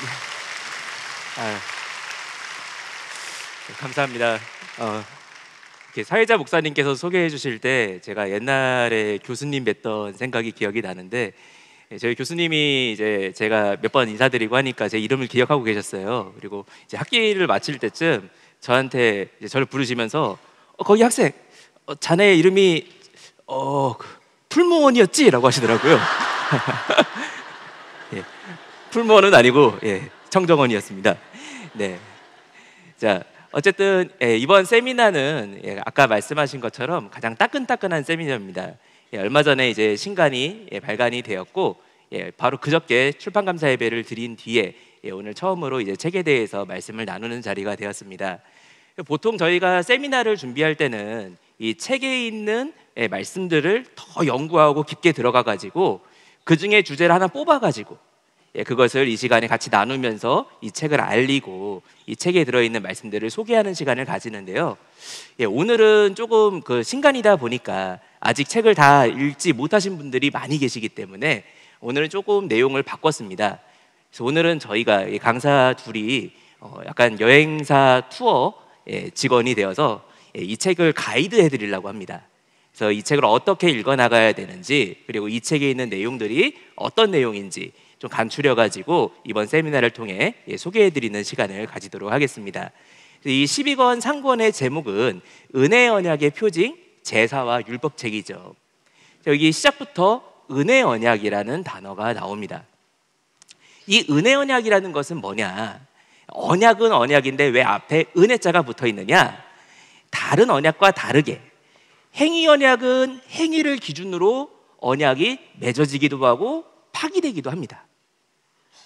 아 네, 감사합니다. 어, 이렇게 사회자 목사님께서 소개해 주실 때 제가 옛날에 교수님 뵀던 생각이 기억이 나는데 예, 저희 교수님이 이제 제가 몇 번 인사드리고 하니까 제 이름을 기억하고 계셨어요. 그리고 이제 학기를 마칠 때쯤 저한테 이제 저를 부르시면서 어, 거기 학생 어, 자네 이름이 어, 그, 풀무원이었지라고 하시더라고요. 예. 풀무원은 아니고 예, 청정원이었습니다. 네. 자, 어쨌든 예, 이번 세미나는 예, 아까 말씀하신 것처럼 가장 따끈따끈한 세미나입니다. 예, 얼마 전에 이제 신간이 예, 발간이 되었고 예, 바로 그저께 출판 감사 예배를 드린 뒤에 예, 오늘 처음으로 이제 책에 대해서 말씀을 나누는 자리가 되었습니다. 보통 저희가 세미나를 준비할 때는 이 책에 있는 예, 말씀들을 더 연구하고 깊게 들어가 가지고 그 중에 주제를 하나 뽑아 가지고 예, 그것을 이 시간에 같이 나누면서 이 책을 알리고 이 책에 들어있는 말씀들을 소개하는 시간을 가지는데요. 예, 오늘은 조금 그 신간이다 보니까 아직 책을 다 읽지 못하신 분들이 많이 계시기 때문에 오늘은 조금 내용을 바꿨습니다. 그래서 오늘은 저희가 강사 둘이 어, 약간 여행사 투어 예, 직원이 되어서 예, 이 책을 가이드해 드리려고 합니다. 그래서 이 책을 어떻게 읽어 나가야 되는지 그리고 이 책에 있는 내용들이 어떤 내용인지 좀감추려 가지고 이번 세미나를 통해 예, 소개해 드리는 시간을 가지도록 하겠습니다. 이 12권 상권의 제목은 은혜 언약의 표징 제사와 율법책이죠. 여기 시작부터 은혜 언약이라는 단어가 나옵니다. 이 은혜 언약이라는 것은 뭐냐? 언약은 언약인데 왜 앞에 은혜자가 붙어 있느냐? 다른 언약과 다르게 행위 언약은 행위를 기준으로 언약이 맺어지기도 하고 파기되기도 합니다.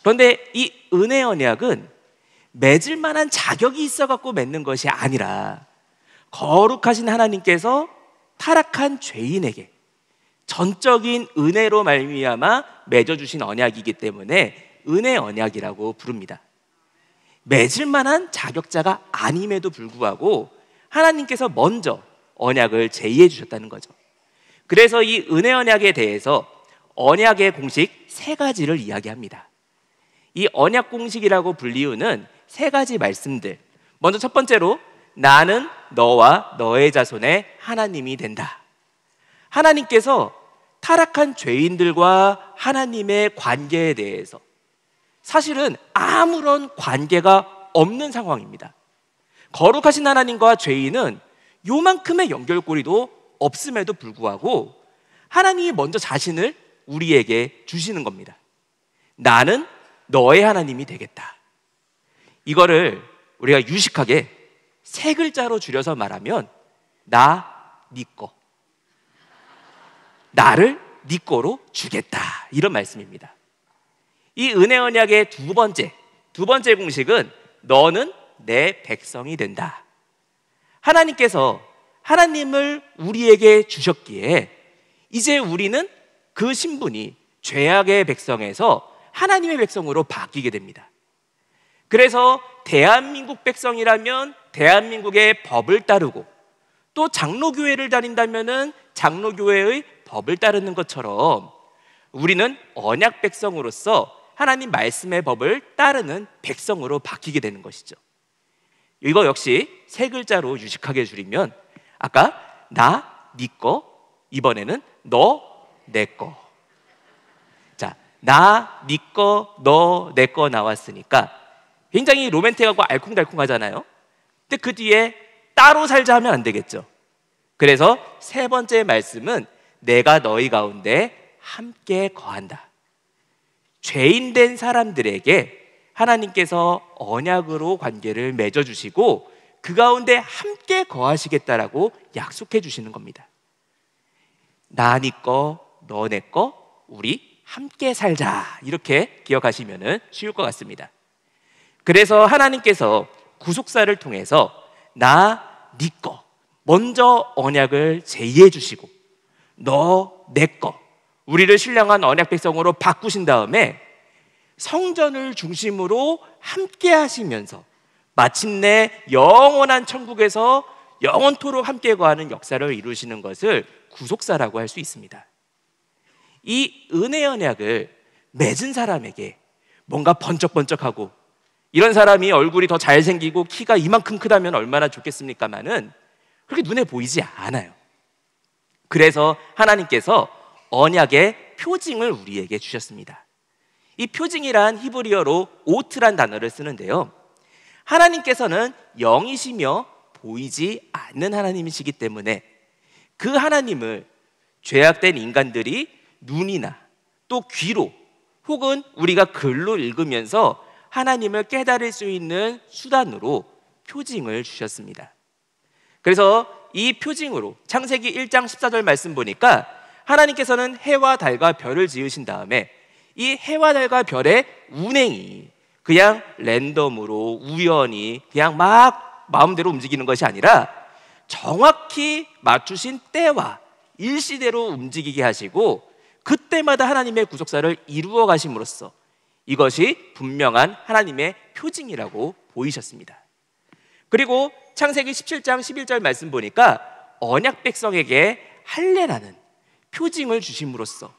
그런데 이 은혜 언약은 맺을 만한 자격이 있어 갖고 맺는 것이 아니라 거룩하신 하나님께서 타락한 죄인에게 전적인 은혜로 말미암아 맺어 주신 언약이기 때문에 은혜 언약이라고 부릅니다. 맺을 만한 자격자가 아님에도 불구하고 하나님께서 먼저 언약을 제의해 주셨다는 거죠. 그래서 이 은혜 언약에 대해서 언약의 공식 세 가지를 이야기합니다. 이 언약 공식이라고 불리우는 세 가지 말씀들. 먼저 첫 번째로 나는 너와 너의 자손의 하나님이 된다. 하나님께서 타락한 죄인들과 하나님의 관계에 대해서 사실은 아무런 관계가 없는 상황입니다. 거룩하신 하나님과 죄인은 요만큼의 연결고리도 없음에도 불구하고 하나님이 먼저 자신을 우리에게 주시는 겁니다. 나는 너의 하나님이 되겠다. 이거를 우리가 유식하게 세 글자로 줄여서 말하면 나, 니꺼 나를 니꺼 거로 주겠다. 이런 말씀입니다. 이 은혜 언약의 두 번째, 두 번째 공식은 너는 내 백성이 된다. 하나님께서 하나님을 우리에게 주셨기에 이제 우리는 그 신분이 죄악의 백성에서 하나님의 백성으로 바뀌게 됩니다. 그래서 대한민국 백성이라면 대한민국의 법을 따르고 또 장로교회를 다닌다면은 장로교회의 법을 따르는 것처럼 우리는 언약 백성으로서 하나님 말씀의 법을 따르는 백성으로 바뀌게 되는 것이죠. 이거 역시 세 글자로 유식하게 줄이면 아까 나, 니거 네 이번에는 너, 내거 나, 네 거, 너, 내꺼 나왔으니까 굉장히 로맨틱하고 알콩달콩하잖아요. 근데 그 뒤에 따로 살자 하면 안 되겠죠. 그래서 세 번째 말씀은 내가 너희 가운데 함께 거한다. 죄인 된 사람들에게 하나님께서 언약으로 관계를 맺어 주시고 그 가운데 함께 거하시겠다라고 약속해 주시는 겁니다. 나니 네 너네 거, 우리 함께 살자 이렇게 기억하시면 쉬울 것 같습니다. 그래서 하나님께서 구속사를 통해서 나 네 거 먼저 언약을 제의해 주시고 너 내 거 우리를 신령한 언약 백성으로 바꾸신 다음에 성전을 중심으로 함께 하시면서 마침내 영원한 천국에서 영원토록 함께 거하는 역사를 이루시는 것을 구속사라고 할 수 있습니다. 이 은혜 언약을 맺은 사람에게 뭔가 번쩍번쩍하고 이런 사람이 얼굴이 더 잘생기고 키가 이만큼 크다면 얼마나 좋겠습니까마는 그렇게 눈에 보이지 않아요. 그래서 하나님께서 언약의 표징을 우리에게 주셨습니다. 이 표징이란 히브리어로 오트란 단어를 쓰는데요. 하나님께서는 영이시며 보이지 않는 하나님이시기 때문에 그 하나님을 죄악된 인간들이 눈이나 또 귀로 혹은 우리가 글로 읽으면서 하나님을 깨달을 수 있는 수단으로 표징을 주셨습니다. 그래서 이 표징으로 창세기 1장 14절 말씀 보니까 하나님께서는 해와 달과 별을 지으신 다음에 이 해와 달과 별의 운행이 그냥 랜덤으로 우연히 그냥 막 마음대로 움직이는 것이 아니라 정확히 맞추신 때와 일시대로 움직이게 하시고 그때마다 하나님의 구속사를 이루어 가심으로써 이것이 분명한 하나님의 표징이라고 보이셨습니다. 그리고 창세기 17장 11절 말씀 보니까 언약 백성에게 할례라는 표징을 주심으로써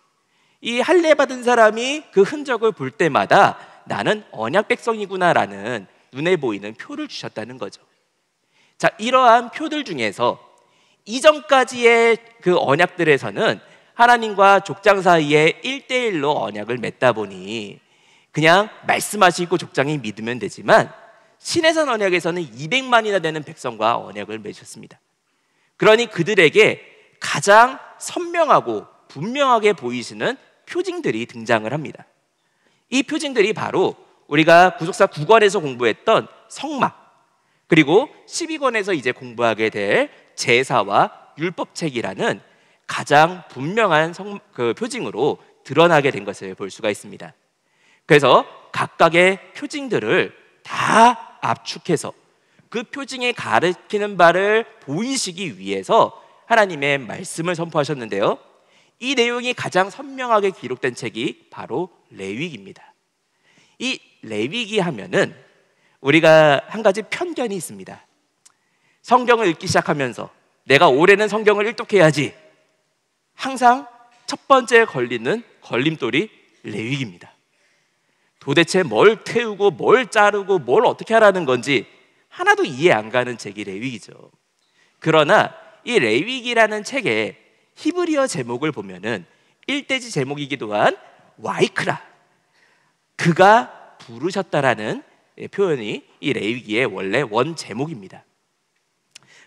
이 할례 받은 사람이 그 흔적을 볼 때마다 나는 언약 백성이구나라는 눈에 보이는 표를 주셨다는 거죠. 자, 이러한 표들 중에서 이전까지의 그 언약들에서는 하나님과 족장 사이에 일대일로 언약을 맺다 보니 그냥 말씀하시고 족장이 믿으면 되지만 신해선 언약에서는 200만이나 되는 백성과 언약을 맺었습니다 그러니 그들에게 가장 선명하고 분명하게 보이시는 표징들이 등장을 합니다. 이 표징들이 바로 우리가 구속사 9권에서 공부했던 성막 그리고 12권에서 이제 공부하게 될 제사와 율법책이라는 가장 분명한 성, 그 표징으로 드러나게 된 것을 볼 수가 있습니다. 그래서 각각의 표징들을 다 압축해서 그 표징이 가르키는 바를 보이시기 위해서 하나님의 말씀을 선포하셨는데요. 이 내용이 가장 선명하게 기록된 책이 바로 레위기입니다. 이 레위기 하면은 우리가 한 가지 편견이 있습니다. 성경을 읽기 시작하면서 내가 올해는 성경을 일독해야지 항상 첫 번째 걸리는 걸림돌이 레위기입니다. 도대체 뭘 태우고 뭘 자르고 뭘 어떻게 하라는 건지 하나도 이해 안 가는 책이 레위기죠. 그러나 이 레위기라는 책의 히브리어 제목을 보면은 일대지 제목이기도 한 와이크라 그가 부르셨다라는 표현이 이 레위기의 원래 원 제목입니다.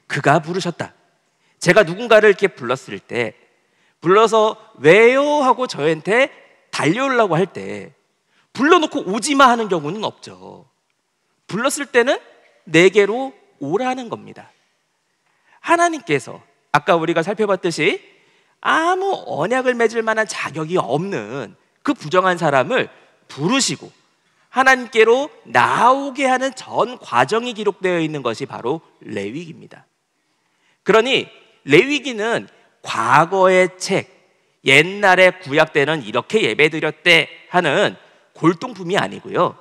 그가 부르셨다. 제가 누군가를 이렇게 불렀을 때 불러서 왜요 하고 저한테 달려오려고 할 때 불러놓고 오지마 하는 경우는 없죠. 불렀을 때는 내게로 오라는 겁니다. 하나님께서 아까 우리가 살펴봤듯이 아무 언약을 맺을 만한 자격이 없는 그 부정한 사람을 부르시고 하나님께로 나오게 하는 전 과정이 기록되어 있는 것이 바로 레위기입니다. 그러니 레위기는 과거의 책, 옛날에 구약 때는 이렇게 예배드렸대 하는 골동품이 아니고요.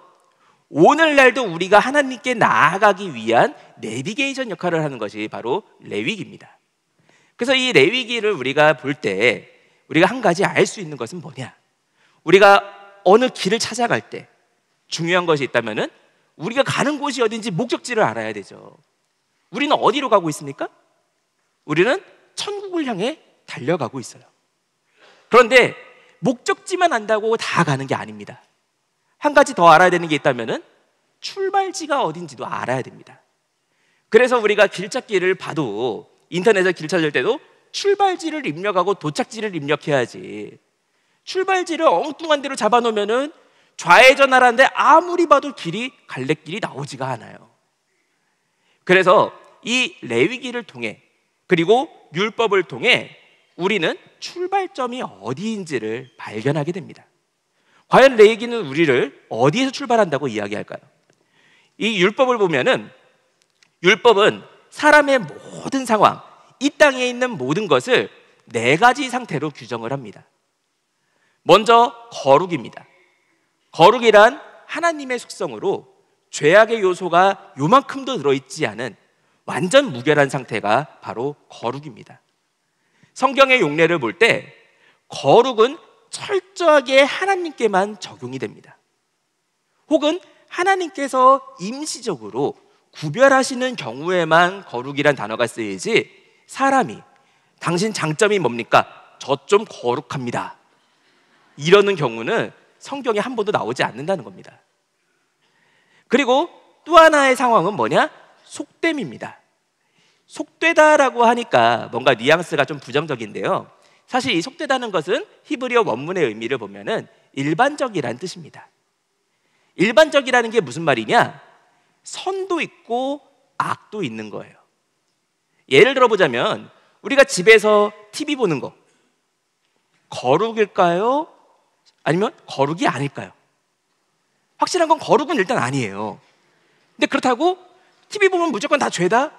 오늘날도 우리가 하나님께 나아가기 위한 내비게이션 역할을 하는 것이 바로 레위기입니다. 그래서 이 레위기를 우리가 볼 때 우리가 한 가지 알 수 있는 것은 뭐냐? 우리가 어느 길을 찾아갈 때 중요한 것이 있다면은 우리가 가는 곳이 어딘지 목적지를 알아야 되죠. 우리는 어디로 가고 있습니까? 우리는 천국을 향해 달려가고 있어요. 그런데 목적지만 안다고 다 가는 게 아닙니다. 한 가지 더 알아야 되는 게 있다면은 출발지가 어딘지도 알아야 됩니다. 그래서 우리가 길찾기를 봐도 인터넷에 길 찾을 때도 출발지를 입력하고 도착지를 입력해야지. 출발지를 엉뚱한 데로 잡아놓으면은 좌회전하라는데 아무리 봐도 길이 갈래길이 나오지가 않아요. 그래서 이 레위기를 통해 그리고 율법을 통해 우리는 출발점이 어디인지를 발견하게 됩니다. 과연 레이기는 우리를 어디에서 출발한다고 이야기할까요? 이 율법을 보면은 율법은 사람의 모든 상황, 이 땅에 있는 모든 것을 네 가지 상태로 규정을 합니다. 먼저 거룩입니다. 거룩이란 하나님의 속성으로 죄악의 요소가 요만큼도 들어있지 않은 완전 무결한 상태가 바로 거룩입니다. 성경의 용례를 볼 때 거룩은 철저하게 하나님께만 적용이 됩니다. 혹은 하나님께서 임시적으로 구별하시는 경우에만 거룩이란 단어가 쓰이지 사람이 당신 장점이 뭡니까? 저 좀 거룩합니다. 이러는 경우는 성경에 한 번도 나오지 않는다는 겁니다. 그리고 또 하나의 상황은 뭐냐? 속됨입니다. 속되다라고 하니까 뭔가 뉘앙스가 좀 부정적인데요. 사실 이 속되다는 것은 히브리어 원문의 의미를 보면은 일반적이라는 뜻입니다. 일반적이라는 게 무슨 말이냐? 선도 있고 악도 있는 거예요. 예를 들어 보자면 우리가 집에서 TV 보는 거 거룩일까요? 아니면 거룩이 아닐까요? 확실한 건 거룩은 일단 아니에요. 근데 그렇다고 TV 보면 무조건 다 죄다?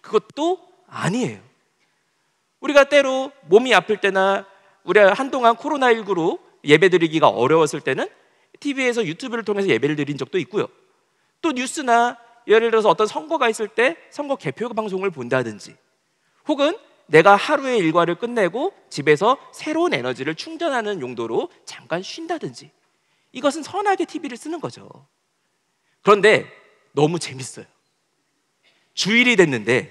그것도 아니에요. 우리가 때로 몸이 아플 때나 우리가 한동안 코로나19로 예배드리기가 어려웠을 때는 TV에서 유튜브를 통해서 예배를 드린 적도 있고요. 또 뉴스나 예를 들어서 어떤 선거가 있을 때 선거 개표 방송을 본다든지 혹은 내가 하루의 일과를 끝내고 집에서 새로운 에너지를 충전하는 용도로 잠깐 쉰다든지 이것은 선하게 TV를 쓰는 거죠. 그런데 너무 재밌어요. 주일이 됐는데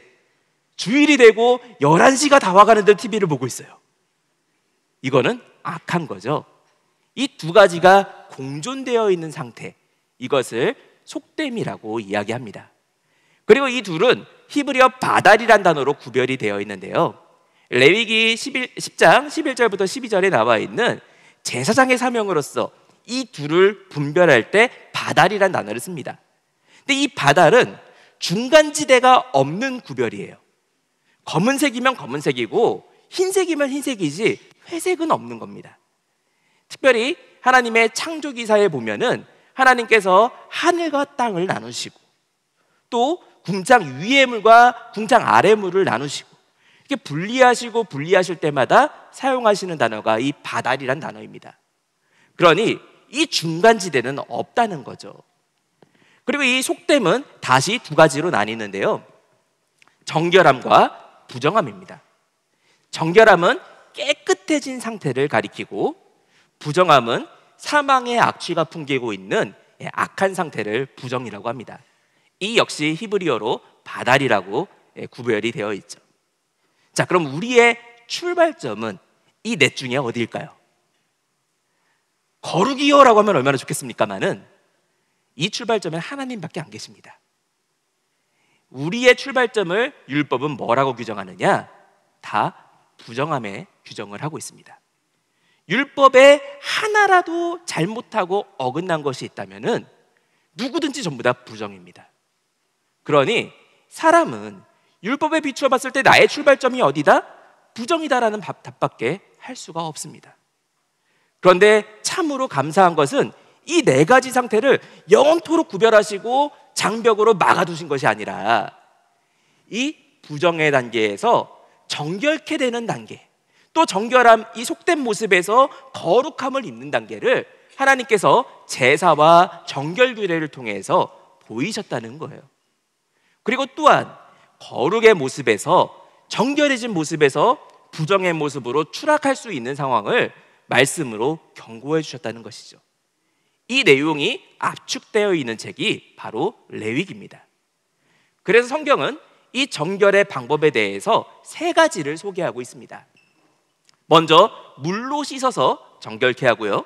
주일이 되고 11시가 다 와가는데 TV를 보고 있어요. 이거는 악한 거죠. 이 두 가지가 공존되어 있는 상태. 이것을 속됨이라고 이야기합니다. 그리고 이 둘은 히브리어 바달이란 단어로 구별이 되어 있는데요. 레위기 11, 10장 11절부터 12절에 나와 있는 제사장의 사명으로서 이 둘을 분별할 때 바달이란 단어를 씁니다. 근데 이 바달은 중간지대가 없는 구별이에요. 검은색이면 검은색이고 흰색이면 흰색이지 회색은 없는 겁니다. 특별히 하나님의 창조 기사에 보면은 하나님께서 하늘과 땅을 나누시고 또 궁창 위의 물과 궁창 아래 물을 나누시고 이렇게 분리하시고 분리하실 때마다 사용하시는 단어가 이 바다리란 단어입니다. 그러니 이 중간 지대는 없다는 거죠. 그리고 이 속됨은 다시 두 가지로 나뉘는데요. 정결함과 부정함입니다. 정결함은 깨끗해진 상태를 가리키고 부정함은 사망의 악취가 풍기고 있는 악한 상태를 부정이라고 합니다. 이 역시 히브리어로 바달이라고 예, 구별이 되어 있죠. 자, 그럼 우리의 출발점은 이 넷 중에 어디일까요? 거룩이요라고 하면 얼마나 좋겠습니까만은 이 출발점은 하나님밖에 안 계십니다. 우리의 출발점을 율법은 뭐라고 규정하느냐? 다 부정함에 규정을 하고 있습니다. 율법에 하나라도 잘못하고 어긋난 것이 있다면 누구든지 전부 다 부정입니다. 그러니 사람은 율법에 비추어 봤을 때 나의 출발점이 어디다? 부정이다라는 답밖에 할 수가 없습니다. 그런데 참으로 감사한 것은 이네 가지 상태를 영원토록 구별하시고 장벽으로 막아두신 것이 아니라 이 부정의 단계에서 정결케 되는 단계, 또 정결함, 이 속된 모습에서 거룩함을 입는 단계를 하나님께서 제사와 정결규례를 통해서 보이셨다는 거예요. 그리고 또한 거룩의 모습에서 정결해진 모습에서 부정의 모습으로 추락할 수 있는 상황을 말씀으로 경고해 주셨다는 것이죠. 이 내용이 압축되어 있는 책이 바로 레위기입니다. 그래서 성경은 이 정결의 방법에 대해서 세 가지를 소개하고 있습니다. 먼저 물로 씻어서 정결케 하고요.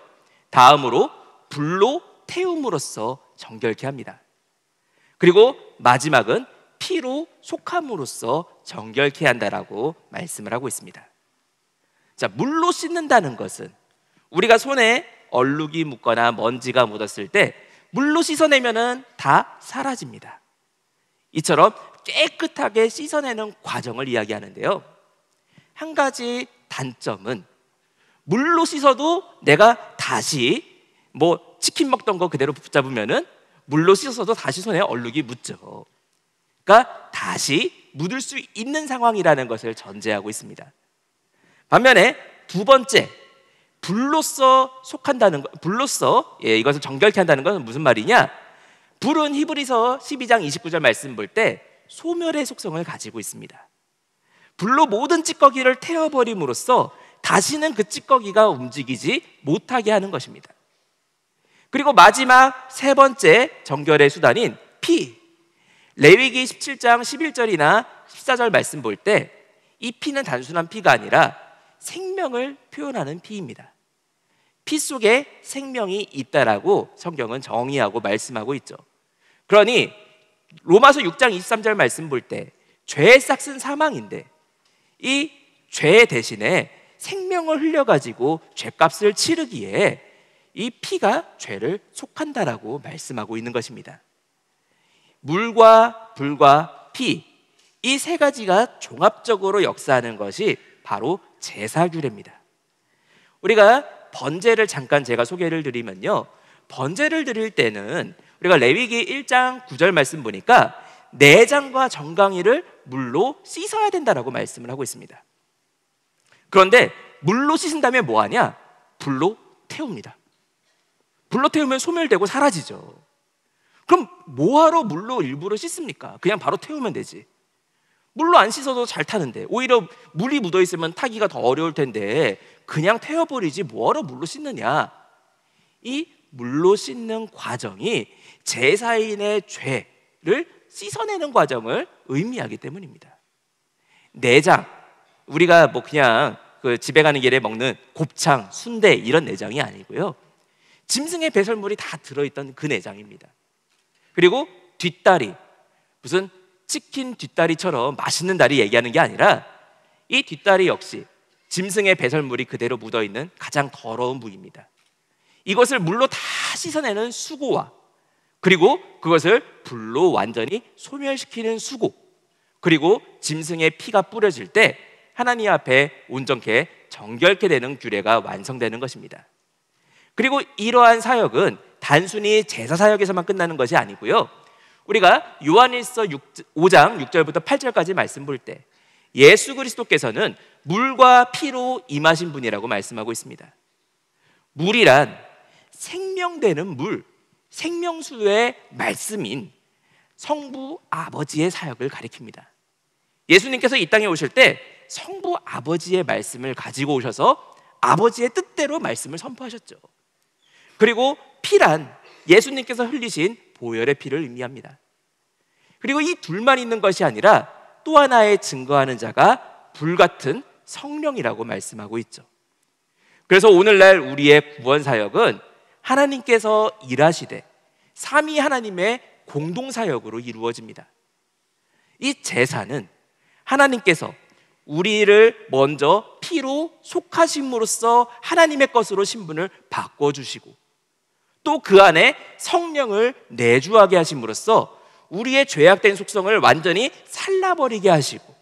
다음으로 불로 태움으로써 정결케 합니다. 그리고 마지막은 피로 속함으로써 정결케 한다라고 말씀을 하고 있습니다. 자, 물로 씻는다는 것은 우리가 손에 얼룩이 묻거나 먼지가 묻었을 때 물로 씻어내면은 다 사라집니다. 이처럼 깨끗하게 씻어내는 과정을 이야기하는데요. 한 가지 단점은 물로 씻어도 내가 다시 뭐 치킨 먹던 거 그대로 붙잡으면은 물로 씻어서도 다시 손에 얼룩이 묻죠. 그러니까 다시 묻을 수 있는 상황이라는 것을 전제하고 있습니다. 반면에 두 번째 불로서 속한다는 것, 불로서 예, 이것을 정결케 한다는 것은 무슨 말이냐? 불은 히브리서 12장 29절 말씀 볼 때 소멸의 속성을 가지고 있습니다. 불로 모든 찌꺼기를 태워버림으로써 다시는 그 찌꺼기가 움직이지 못하게 하는 것입니다. 그리고 마지막 세 번째 정결의 수단인 피. 레위기 17장 11절이나 14절 말씀 볼 때 이 피는 단순한 피가 아니라 생명을 표현하는 피입니다. 피 속에 생명이 있다라고 성경은 정의하고 말씀하고 있죠. 그러니 로마서 6장 23절 말씀 볼 때 죄의 싹은 사망인데 이 죄 대신에 생명을 흘려가지고 죄값을 치르기에 이 피가 죄를 속한다라고 말씀하고 있는 것입니다. 물과 불과 피, 이 세 가지가 종합적으로 역사하는 것이 바로 제사규례입니다. 우리가 번제를 잠깐 제가 소개를 드리면요. 번제를 드릴 때는 우리가 레위기 1장 9절 말씀 보니까 내장과 네 정강이를 물로 씻어야 된다라고 말씀을 하고 있습니다. 그런데 물로 씻은 다음에 뭐 하냐? 불로 태웁니다. 불로 태우면 소멸되고 사라지죠. 그럼 뭐하러 물로 일부러 씻습니까? 그냥 바로 태우면 되지. 물로 안 씻어도 잘 타는데 오히려 물이 묻어 있으면 타기가 더 어려울 텐데 그냥 태워버리지 뭐하러 물로 씻느냐 이 물로 씻는 과정이 제사인의 죄를 씻어내는 과정을 의미하기 때문입니다. 내장 우리가 뭐 그냥 그 집에 가는 길에 먹는 곱창, 순대 이런 내장이 아니고요. 짐승의 배설물이 다 들어있던 그 내장입니다. 그리고 뒷다리 무슨 치킨 뒷다리처럼 맛있는 다리 얘기하는 게 아니라 이 뒷다리 역시 짐승의 배설물이 그대로 묻어 있는 가장 더러운 부위입니다. 이것을 물로 다 씻어내는 수고와 그리고 그것을 불로 완전히 소멸시키는 수고 그리고 짐승의 피가 뿌려질 때 하나님 앞에 온전케 정결케 되는 규례가 완성되는 것입니다. 그리고 이러한 사역은 단순히 제사 사역에서만 끝나는 것이 아니고요. 우리가 요한일서 6, 5장 6절부터 8절까지 말씀 볼 때 예수 그리스도께서는 물과 피로 임하신 분이라고 말씀하고 있습니다. 물이란 생명되는 물, 생명수의 말씀인 성부 아버지의 사역을 가리킵니다. 예수님께서 이 땅에 오실 때 성부 아버지의 말씀을 가지고 오셔서 아버지의 뜻대로 말씀을 선포하셨죠. 그리고 피란 예수님께서 흘리신 보혈의 피를 의미합니다. 그리고 이 둘만 있는 것이 아니라 또 하나의 증거하는 자가 불같은 성령이라고 말씀하고 있죠. 그래서 오늘날 우리의 구원 사역은 하나님께서 일하시되 삼위 하나님의 공동 사역으로 이루어집니다. 이 제사는 하나님께서 우리를 먼저 피로 속하심으로써 하나님의 것으로 신분을 바꿔 주시고 또 그 안에 성령을 내주하게 하심으로써 우리의 죄악된 속성을 완전히 살라버리게 하시고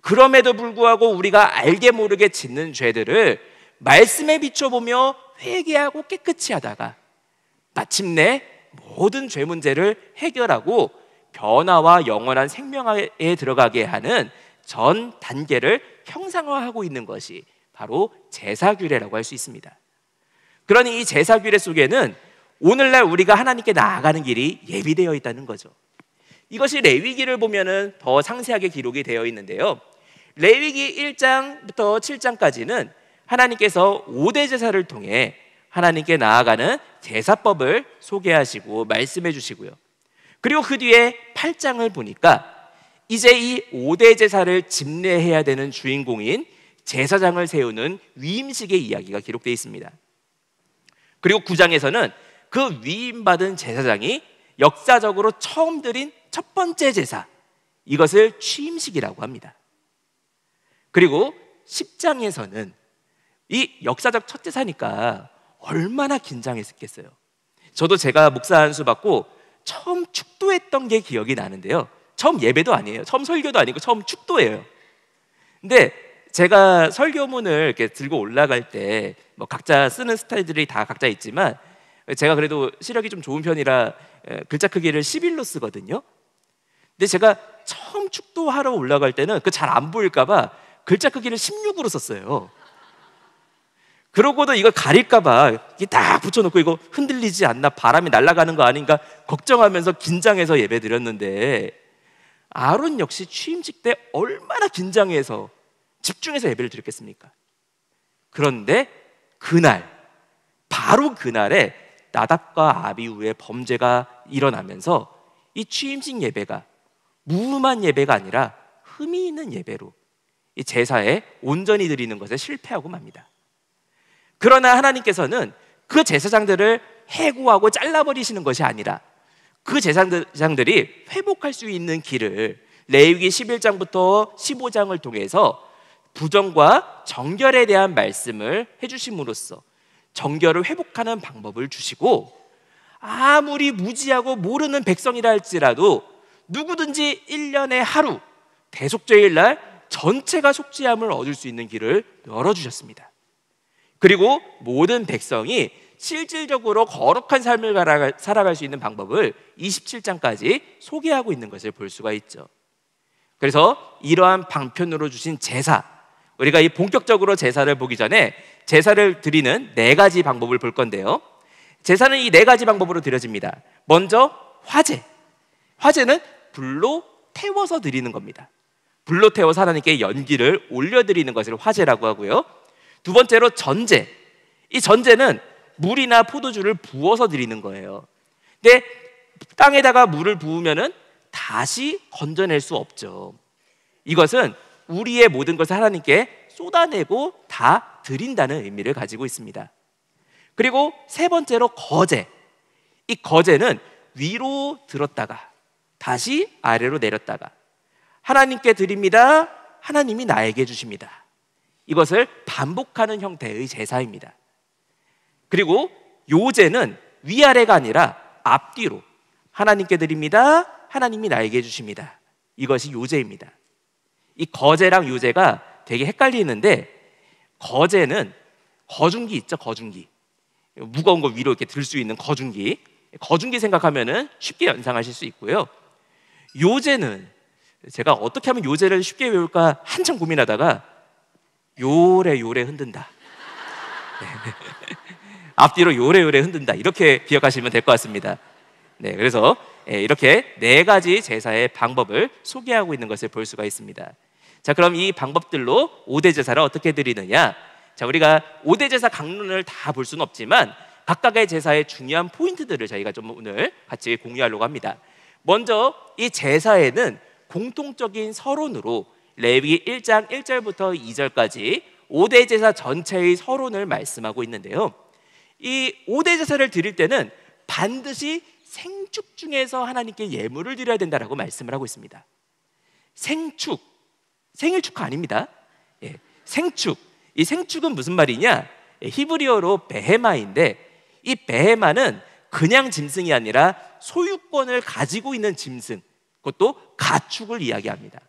그럼에도 불구하고 우리가 알게 모르게 짓는 죄들을 말씀에 비춰보며 회개하고 깨끗이 하다가 마침내 모든 죄 문제를 해결하고 변화와 영원한 생명에 들어가게 하는 전 단계를 형상화하고 있는 것이 바로 제사규례라고 할 수 있습니다. 그러니 이 제사규례 속에는 오늘날 우리가 하나님께 나아가는 길이 예비되어 있다는 거죠. 이것이 레위기를 보면은 더 상세하게 기록이 되어 있는데요. 레위기 1장부터 7장까지는 하나님께서 5대 제사를 통해 하나님께 나아가는 제사법을 소개하시고 말씀해 주시고요. 그리고 그 뒤에 8장을 보니까 이제 이 5대 제사를 집례해야 되는 주인공인 제사장을 세우는 위임식의 이야기가 기록되어 있습니다. 그리고 9장에서는 그 위임받은 제사장이 역사적으로 처음 드린 첫 번째 제사 이것을 취임식이라고 합니다. 그리고 10장에서는 이 역사적 첫 제사니까 얼마나 긴장했었겠어요. 저도 제가 목사 한 수 받고 처음 축도했던 게 기억이 나는데요. 처음 예배도 아니에요. 처음 설교도 아니고 처음 축도예요. 근데 제가 설교문을 이렇게 들고 올라갈 때 뭐 각자 쓰는 스타일들이 다 각자 있지만 제가 그래도 시력이 좀 좋은 편이라 글자 크기를 11로 쓰거든요. 근데 제가 처음 축도하러 올라갈 때는 그 잘 안 보일까봐 글자 크기를 16으로 썼어요. 그러고도 이걸 가릴까봐 이게 딱 붙여놓고 이거 흔들리지 않나 바람이 날아가는 거 아닌가 걱정하면서 긴장해서 예배 드렸는데 아론 역시 취임식 때 얼마나 긴장해서 집중해서 예배를 드렸겠습니까? 그런데 그날 바로 그날에 나답과 아비우의 범죄가 일어나면서 이 취임식 예배가 무음한 예배가 아니라 흠이 있는 예배로 이 제사에 온전히 드리는 것에 실패하고 맙니다. 그러나 하나님께서는 그 제사장들을 해고하고 잘라버리시는 것이 아니라 그 제사장들이 회복할 수 있는 길을 레위기 11장부터 15장을 통해서 부정과 정결에 대한 말씀을 해주심으로써 정결을 회복하는 방법을 주시고 아무리 무지하고 모르는 백성이라 할지라도 누구든지 1년에 하루 대속죄일 날 전체가 속죄함을 얻을 수 있는 길을 열어 주셨습니다. 그리고 모든 백성이 실질적으로 거룩한 삶을 살아갈 수 있는 방법을 27장까지 소개하고 있는 것을 볼 수가 있죠. 그래서 이러한 방편으로 주신 제사 우리가 이 본격적으로 제사를 보기 전에 제사를 드리는 네 가지 방법을 볼 건데요. 제사는 이 네 가지 방법으로 드려집니다. 먼저 화제. 화제는 불로 태워서 드리는 겁니다. 불로 태워서 하나님께 연기를 올려드리는 것을 화제라고 하고요. 두 번째로 전제. 이 전제는 물이나 포도주를 부어서 드리는 거예요. 근데 땅에다가 물을 부으면 다시 건져낼 수 없죠. 이것은 우리의 모든 것을 하나님께 쏟아내고 다 드린다는 의미를 가지고 있습니다. 그리고 세 번째로 거제. 이 거제는 위로 들었다가 다시 아래로 내렸다가 하나님께 드립니다. 하나님이 나에게 주십니다. 이것을 반복하는 형태의 제사입니다. 그리고 요제는 위아래가 아니라 앞뒤로 하나님께 드립니다. 하나님이 나에게 주십니다. 이것이 요제입니다. 이 거제랑 유제가 되게 헷갈리는데 거제는 거중기 있죠 거중기 무거운 거 위로 이렇게 들 수 있는 거중기 거중기 생각하면은 쉽게 연상하실 수 있고요 요제는 제가 어떻게 하면 요제를 쉽게 외울까 한참 고민하다가 요래 요래 흔든다 네. 앞뒤로 요래 요래 흔든다 이렇게 기억하시면 될 것 같습니다 네 그래서 예, 이렇게 네 가지 제사의 방법을 소개하고 있는 것을 볼 수가 있습니다 자, 그럼 이 방법들로 5대 제사를 어떻게 드리느냐? 자, 우리가 5대 제사 강론을 다 볼 수는 없지만 각각의 제사의 중요한 포인트들을 저희가 좀 오늘 같이 공유하려고 합니다. 먼저 이 제사에는 공통적인 서론으로 레위 1장 1절부터 2절까지 5대 제사 전체의 서론을 말씀하고 있는데요. 이 5대 제사를 드릴 때는 반드시 생축 중에서 하나님께 예물을 드려야 된다라고 말씀을 하고 있습니다. 생축 생일 축하 아닙니다. 예, 생축. 이 생축은 무슨 말이냐? 예, 히브리어로 베헤마인데 이 베헤마는 그냥 짐승이 아니라 소유권을 가지고 있는 짐승. 그것도 가축을 이야기합니다.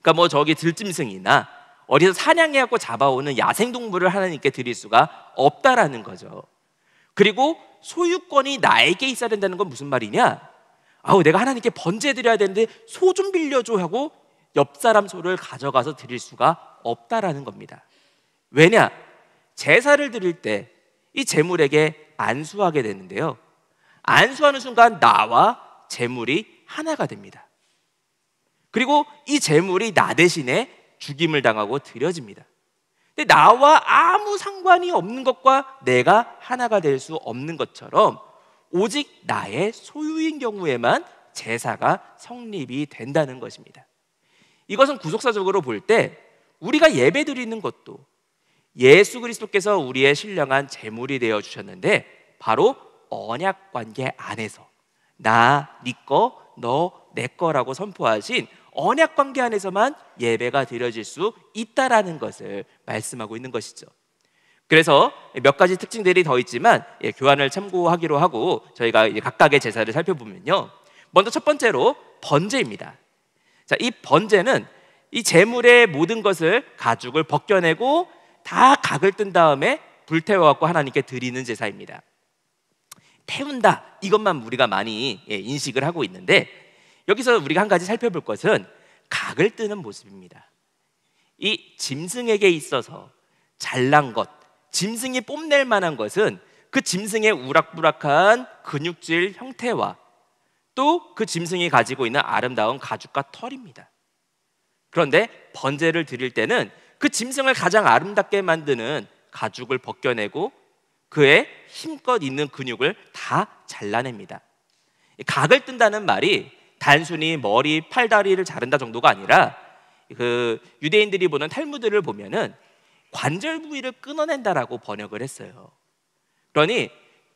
그러니까 뭐 저기 들짐승이나 어디서 사냥해갖고 잡아오는 야생동물을 하나님께 드릴 수가 없다라는 거죠. 그리고 소유권이 나에게 있어야 된다는 건 무슨 말이냐? 아우 내가 하나님께 번제 드려야 되는데 소 좀 빌려줘 하고 옆 사람 소를 가져가서 드릴 수가 없다라는 겁니다. 왜냐? 제사를 드릴 때 이 재물에게 안수하게 되는데요. 안수하는 순간 나와 재물이 하나가 됩니다. 그리고 이 재물이 나 대신에 죽임을 당하고 드려집니다. 근데 나와 아무 상관이 없는 것과 내가 하나가 될 수 없는 것처럼 오직 나의 소유인 경우에만 제사가 성립이 된다는 것입니다. 이것은 구속사적으로 볼 때 우리가 예배 드리는 것도 예수 그리스도께서 우리의 신령한 재물이 되어 주셨는데 바로 언약 관계 안에서 나 네 거, 너 내 거라고 선포하신 언약 관계 안에서만 예배가 드려질 수 있다라는 것을 말씀하고 있는 것이죠. 그래서 몇 가지 특징들이 더 있지만 예, 교환을 참고하기로 하고 저희가 각각의 제사를 살펴보면요. 먼저 첫 번째로 번제입니다. 자, 이 번제는 이 재물의 모든 것을 가죽을 벗겨내고 다 각을 뜬 다음에 불태워 갖고 하나님께 드리는 제사입니다. 태운다 이것만 우리가 많이 예, 인식을 하고 있는데 여기서 우리가 한 가지 살펴볼 것은 각을 뜨는 모습입니다. 이 짐승에게 있어서 잘난 것, 짐승이 뽐낼 만한 것은 그 짐승의 우락부락한 근육질 형태와 또그 짐승이 가지고 있는 아름다운 가죽과 털입니다. 그런데 번제를 드릴 때는 그 짐승을 가장 아름답게 만드는 가죽을 벗겨내고 그의 힘껏 있는 근육을 다 잘라냅니다. 각을 뜬다는 말이 단순히 머리, 팔다리를 자른다 정도가 아니라 그 유대인들이 보는 탈무드를 보면은 관절 부위를 끊어낸다라고 번역을 했어요. 그러니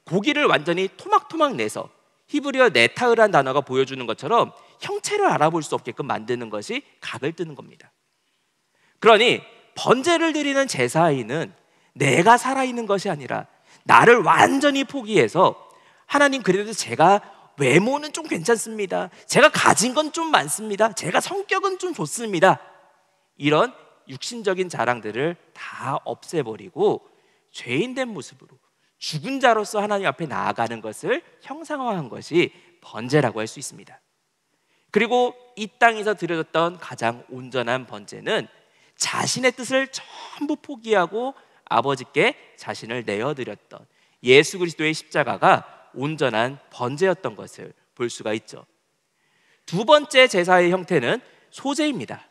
고기를 완전히 토막토막 내서 히브리어 네타흐란 단어가 보여주는 것처럼 형체를 알아볼 수 없게끔 만드는 것이 각을 뜨는 겁니다. 그러니 번제를 드리는 제사인은 내가 살아있는 것이 아니라 나를 완전히 포기해서 하나님 그래도 제가 외모는 좀 괜찮습니다. 제가 가진 건 좀 많습니다. 제가 성격은 좀 좋습니다. 이런 육신적인 자랑들을 다 없애버리고 죄인된 모습으로 죽은 자로서 하나님 앞에 나아가는 것을 형상화한 것이 번제라고 할 수 있습니다. 그리고 이 땅에서 드려졌던 가장 온전한 번제는 자신의 뜻을 전부 포기하고 아버지께 자신을 내어드렸던 예수 그리스도의 십자가가 온전한 번제였던 것을 볼 수가 있죠. 두 번째 제사의 형태는 소제입니다.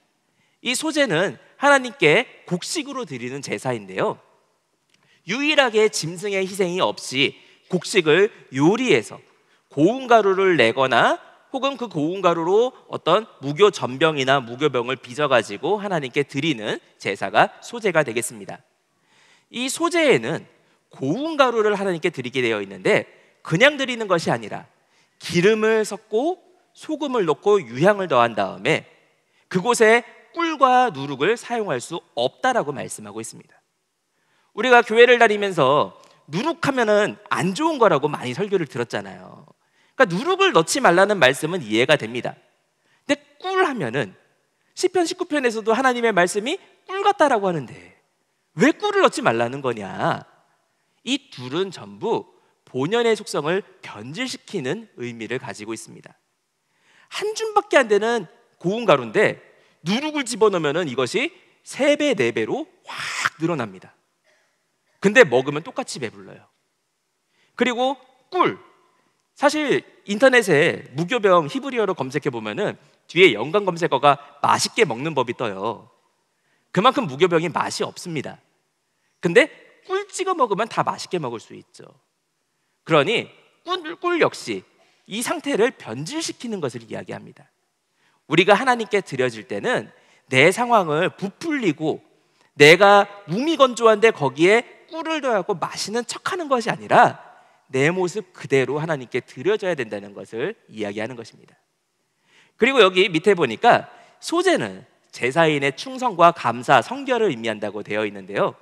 이 소제는 하나님께 곡식으로 드리는 제사인데요. 유일하게 짐승의 희생이 없이 곡식을 요리해서 고운 가루를 내거나 혹은 그 고운 가루로 어떤 무교 전병이나 무교병을 빚어 가지고 하나님께 드리는 제사가 소재가 되겠습니다. 이 소제에는 고운 가루를 하나님께 드리게 되어 있는데 그냥 드리는 것이 아니라 기름을 섞고 소금을 넣고 유향을 더한 다음에 그곳에 꿀과 누룩을 사용할 수 없다라고 말씀하고 있습니다. 우리가 교회를 다니면서 누룩하면은 안 좋은 거라고 많이 설교를 들었잖아요. 그러니까 누룩을 넣지 말라는 말씀은 이해가 됩니다. 근데 꿀 하면은 시편 19편에서도 하나님의 말씀이 꿀 같다라고 하는데 왜 꿀을 넣지 말라는 거냐? 이 둘은 전부 본연의 속성을 변질시키는 의미를 가지고 있습니다. 한 줌밖에 안 되는 고운 가루인데 누룩을 집어넣으면 이것이 3배, 4배로 확 늘어납니다. 근데 먹으면 똑같이 배불러요. 그리고 꿀. 사실 인터넷에 무교병 히브리어로 검색해 보면은 뒤에 연관 검색어가 맛있게 먹는 법이 떠요. 그만큼 무교병이 맛이 없습니다. 근데 꿀 찍어 먹으면 다 맛있게 먹을 수 있죠. 그러니 꿀, 꿀 역시 이 상태를 변질시키는 것을 이야기합니다. 우리가 하나님께 드려질 때는 내 상황을 부풀리고 내가 무미건조한데 거기에 꿀을 더하고 맛있는 척하는 것이 아니라 내 모습 그대로 하나님께 드려져야 된다는 것을 이야기하는 것입니다. 그리고 여기 밑에 보니까 소재는 제사인의 충성과 감사, 성결을 의미한다고 되어 있는데요.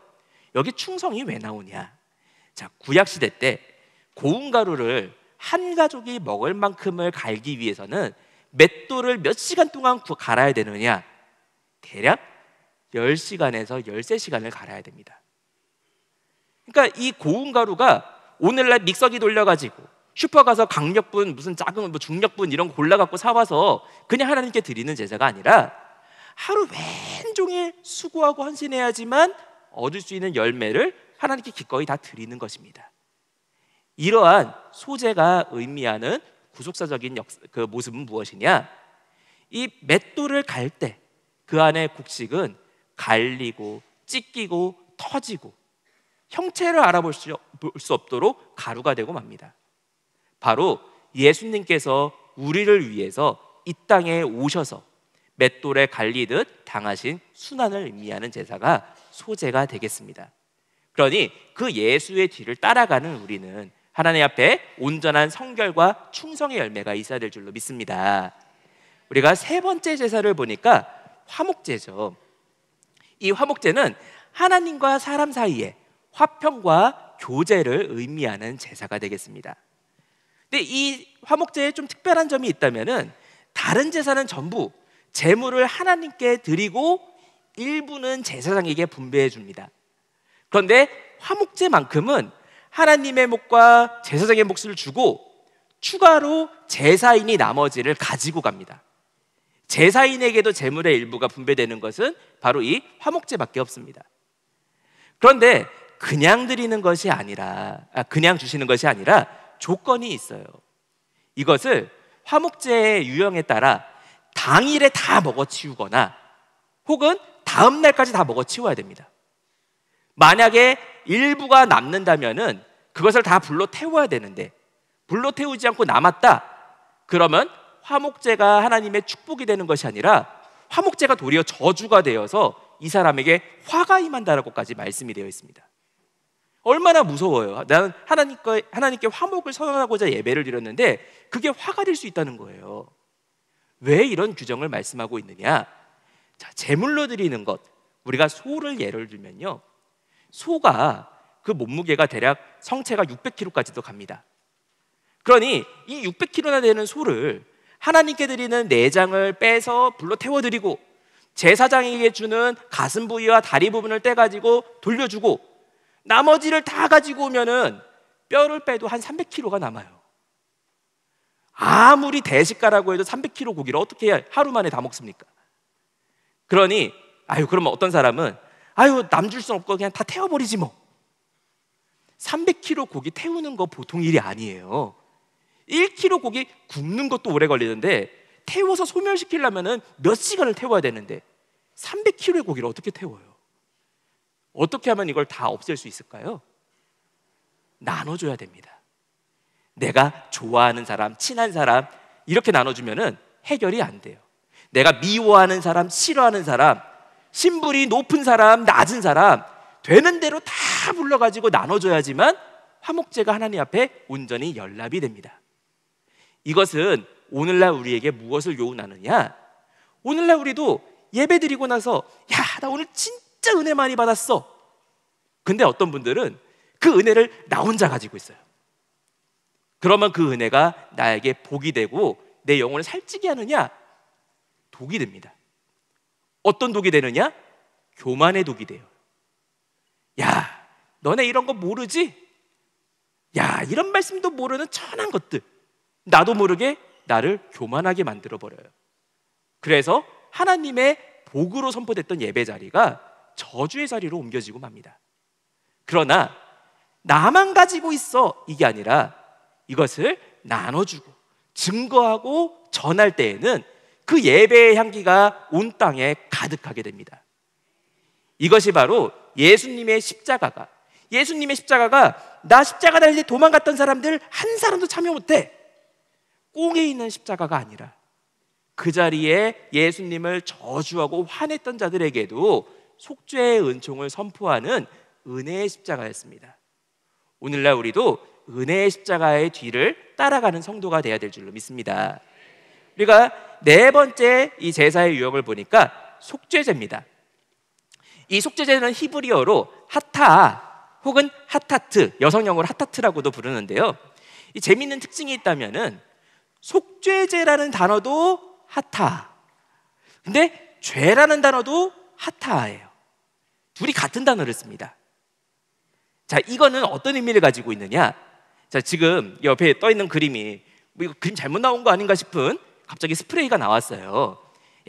여기 충성이 왜 나오냐? 자, 구약 시대 때 고운 가루를 한 가족이 먹을 만큼을 갈기 위해서는 맷돌을 몇 시간 동안 갈아야 되느냐? 대략 10시간에서 13시간을 갈아야 됩니다. 그러니까 이 고운 가루가 오늘날 믹서기 돌려가지고 슈퍼 가서 강력분 무슨 작은 뭐 중력분 이런 거 골라갖고 사와서 그냥 하나님께 드리는 제사가 아니라 하루 왠종일 수고하고 헌신해야지만 얻을 수 있는 열매를 하나님께 기꺼이 다 드리는 것입니다. 이러한 소재가 의미하는 구속사적인 역, 그 모습은 무엇이냐? 이 맷돌을 갈 때 그 안에 곡식은 갈리고 찢기고 터지고 형체를 알아볼 수, 수 없도록 가루가 되고 맙니다. 바로 예수님께서 우리를 위해서 이 땅에 오셔서 맷돌에 갈리듯 당하신 순환을 의미하는 제사가 소재가 되겠습니다. 그러니 그 예수의 뒤를 따라가는 우리는 하나님 앞에 온전한 성결과 충성의 열매가 있어야 될 줄로 믿습니다. 우리가 세 번째 제사를 보니까 화목제죠. 이 화목제는 하나님과 사람 사이에 화평과 교제를 의미하는 제사가 되겠습니다. 근데 이 화목제에 좀 특별한 점이 있다면은 다른 제사는 전부 제물을 하나님께 드리고 일부는 제사장에게 분배해 줍니다. 그런데 화목제만큼은 하나님의 몫과 제사장의 몫을 주고 추가로 제사인이 나머지를 가지고 갑니다. 제사인에게도 재물의 일부가 분배되는 것은 바로 이 화목제밖에 없습니다. 그런데 그냥 드리는 것이 아니라 아, 그냥 주시는 것이 아니라 조건이 있어요. 이것을 화목제의 유형에 따라 당일에 다 먹어치우거나 혹은 다음 날까지 다 먹어치워야 됩니다. 만약에 일부가 남는다면은 그것을 다 불로 태워야 되는데 불로 태우지 않고 남았다. 그러면 화목제가 하나님의 축복이 되는 것이 아니라 화목제가 도리어 저주가 되어서 이 사람에게 화가 임한다라고까지 말씀이 되어 있습니다. 얼마나 무서워요. 나는 하나님과 하나님께 화목을 선언하고자 예배를 드렸는데 그게 화가 될 수 있다는 거예요. 왜 이런 규정을 말씀하고 있느냐? 자, 제물로 드리는 것. 우리가 소를 예를 들면요. 소가 그 몸무게가 대략 성체가 600kg까지도 갑니다. 그러니 이 600kg나 되는 소를 하나님께 드리는 내장을 빼서 불로 태워 드리고 제사장에게 주는 가슴 부위와 다리 부분을 떼 가지고 돌려주고 나머지를 다 가지고 오면은 뼈를 빼도 한 300kg가 남아요. 아무리 대식가라고 해도 300kg 고기를 어떻게 하루 만에 다 먹습니까? 그러니 아유 그러면 어떤 사람은 아유 남줄수 없고 그냥 다 태워버리지 뭐. 300kg 고기 태우는 거 보통 일이 아니에요. 1kg 고기 굽는 것도 오래 걸리는데 태워서 소멸시키려면몇 시간을 태워야 되는데 300kg의 고기를 어떻게 태워요? 어떻게 하면 이걸 다 없앨 수 있을까요? 나눠줘야 됩니다. 내가 좋아하는 사람, 친한 사람 이렇게 나눠주면은 해결이 안 돼요. 내가 미워하는 사람, 싫어하는 사람, 신분이 높은 사람, 낮은 사람 되는 대로 다 불러가지고 나눠줘야지만 화목제가 하나님 앞에 온전히 연락이 됩니다. 이것은 오늘날 우리에게 무엇을 요구하느냐? 오늘날 우리도 예배 드리고 나서 야, 나 오늘 진 진짜 은혜 많이 받았어. 근데 어떤 분들은 그 은혜를 나 혼자 가지고 있어요. 그러면 그 은혜가 나에게 복이 되고 내 영혼을 살찌게 하느냐? 독이 됩니다. 어떤 독이 되느냐? 교만의 독이 돼요. 야, 너네 이런 거 모르지? 야, 이런 말씀도 모르는 천한 것들. 나도 모르게 나를 교만하게 만들어 버려요. 그래서 하나님의 복으로 선포됐던 예배 자리가 저주의 자리로 옮겨지고 맙니다. 그러나 나만 가지고 있어 이게 아니라 이것을 나눠주고 증거하고 전할 때에는 그 예배의 향기가 온 땅에 가득하게 됩니다. 이것이 바로 예수님의 십자가가 예수님의 십자가가 나 십자가 달리 도망갔던 사람들 한 사람도 참여 못해 꽁에 있는 십자가가 아니라 그 자리에 예수님을 저주하고 화냈던 자들에게도 속죄의 은총을 선포하는 은혜의 십자가였습니다. 오늘날 우리도 은혜의 십자가의 뒤를 따라가는 성도가 되어야 될 줄로 믿습니다. 우리가 네 번째 이 제사의 유형을 보니까 속죄제입니다. 이 속죄제는 히브리어로 하타 혹은 하타트 여성형으로 하타트라고도 부르는데요. 이 재미있는 특징이 있다면은 속죄제라는 단어도 하타. 근데 죄라는 단어도 하타예요. 둘이 같은 단어를 씁니다. 자, 이거는 어떤 의미를 가지고 있느냐? 자, 지금 옆에 떠 있는 그림이 뭐 이거 그림 잘못 나온 거 아닌가 싶은 갑자기 스프레이가 나왔어요.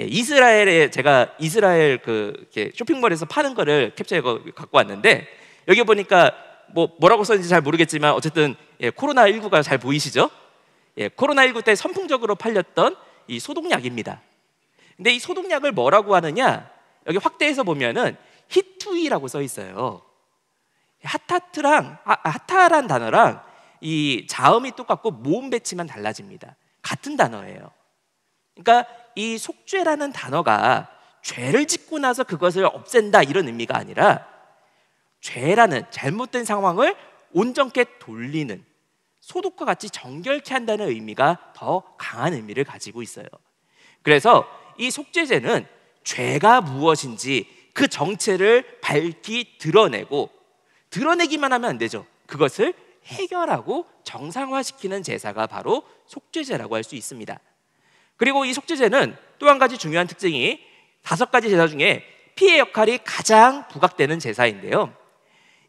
예, 이스라엘에 제가 이스라엘 그 쇼핑몰에서 파는 거를 캡처해 갖고 왔는데 여기 보니까 뭐 뭐라고 썼는지 잘 모르겠지만 어쨌든 예, 코로나 19가 잘 보이시죠? 예, 코로나 19때 선풍적으로 팔렸던 이 소독약입니다. 근데 이 소독약을 뭐라고 하느냐? 여기 확대해서 보면은 히투이라고 써 있어요. 하타트랑 아, 아 하타란 단어랑 이 자음이 똑같고 모음 배치만 달라집니다. 같은 단어예요. 그러니까 이 속죄라는 단어가 죄를 짓고 나서 그것을 없앤다 이런 의미가 아니라 죄라는 잘못된 상황을 온전케 돌리는 소독과 같이 정결케 한다는 의미가 더 강한 의미를 가지고 있어요. 그래서 이 속죄제는 죄가 무엇인지 그 정체를 밝히 드러내고 드러내기만 하면 안 되죠. 그것을 해결하고 정상화시키는 제사가 바로 속죄제라고 할 수 있습니다. 그리고 이 속죄제는 또 한 가지 중요한 특징이 다섯 가지 제사 중에 피의 역할이 가장 부각되는 제사인데요.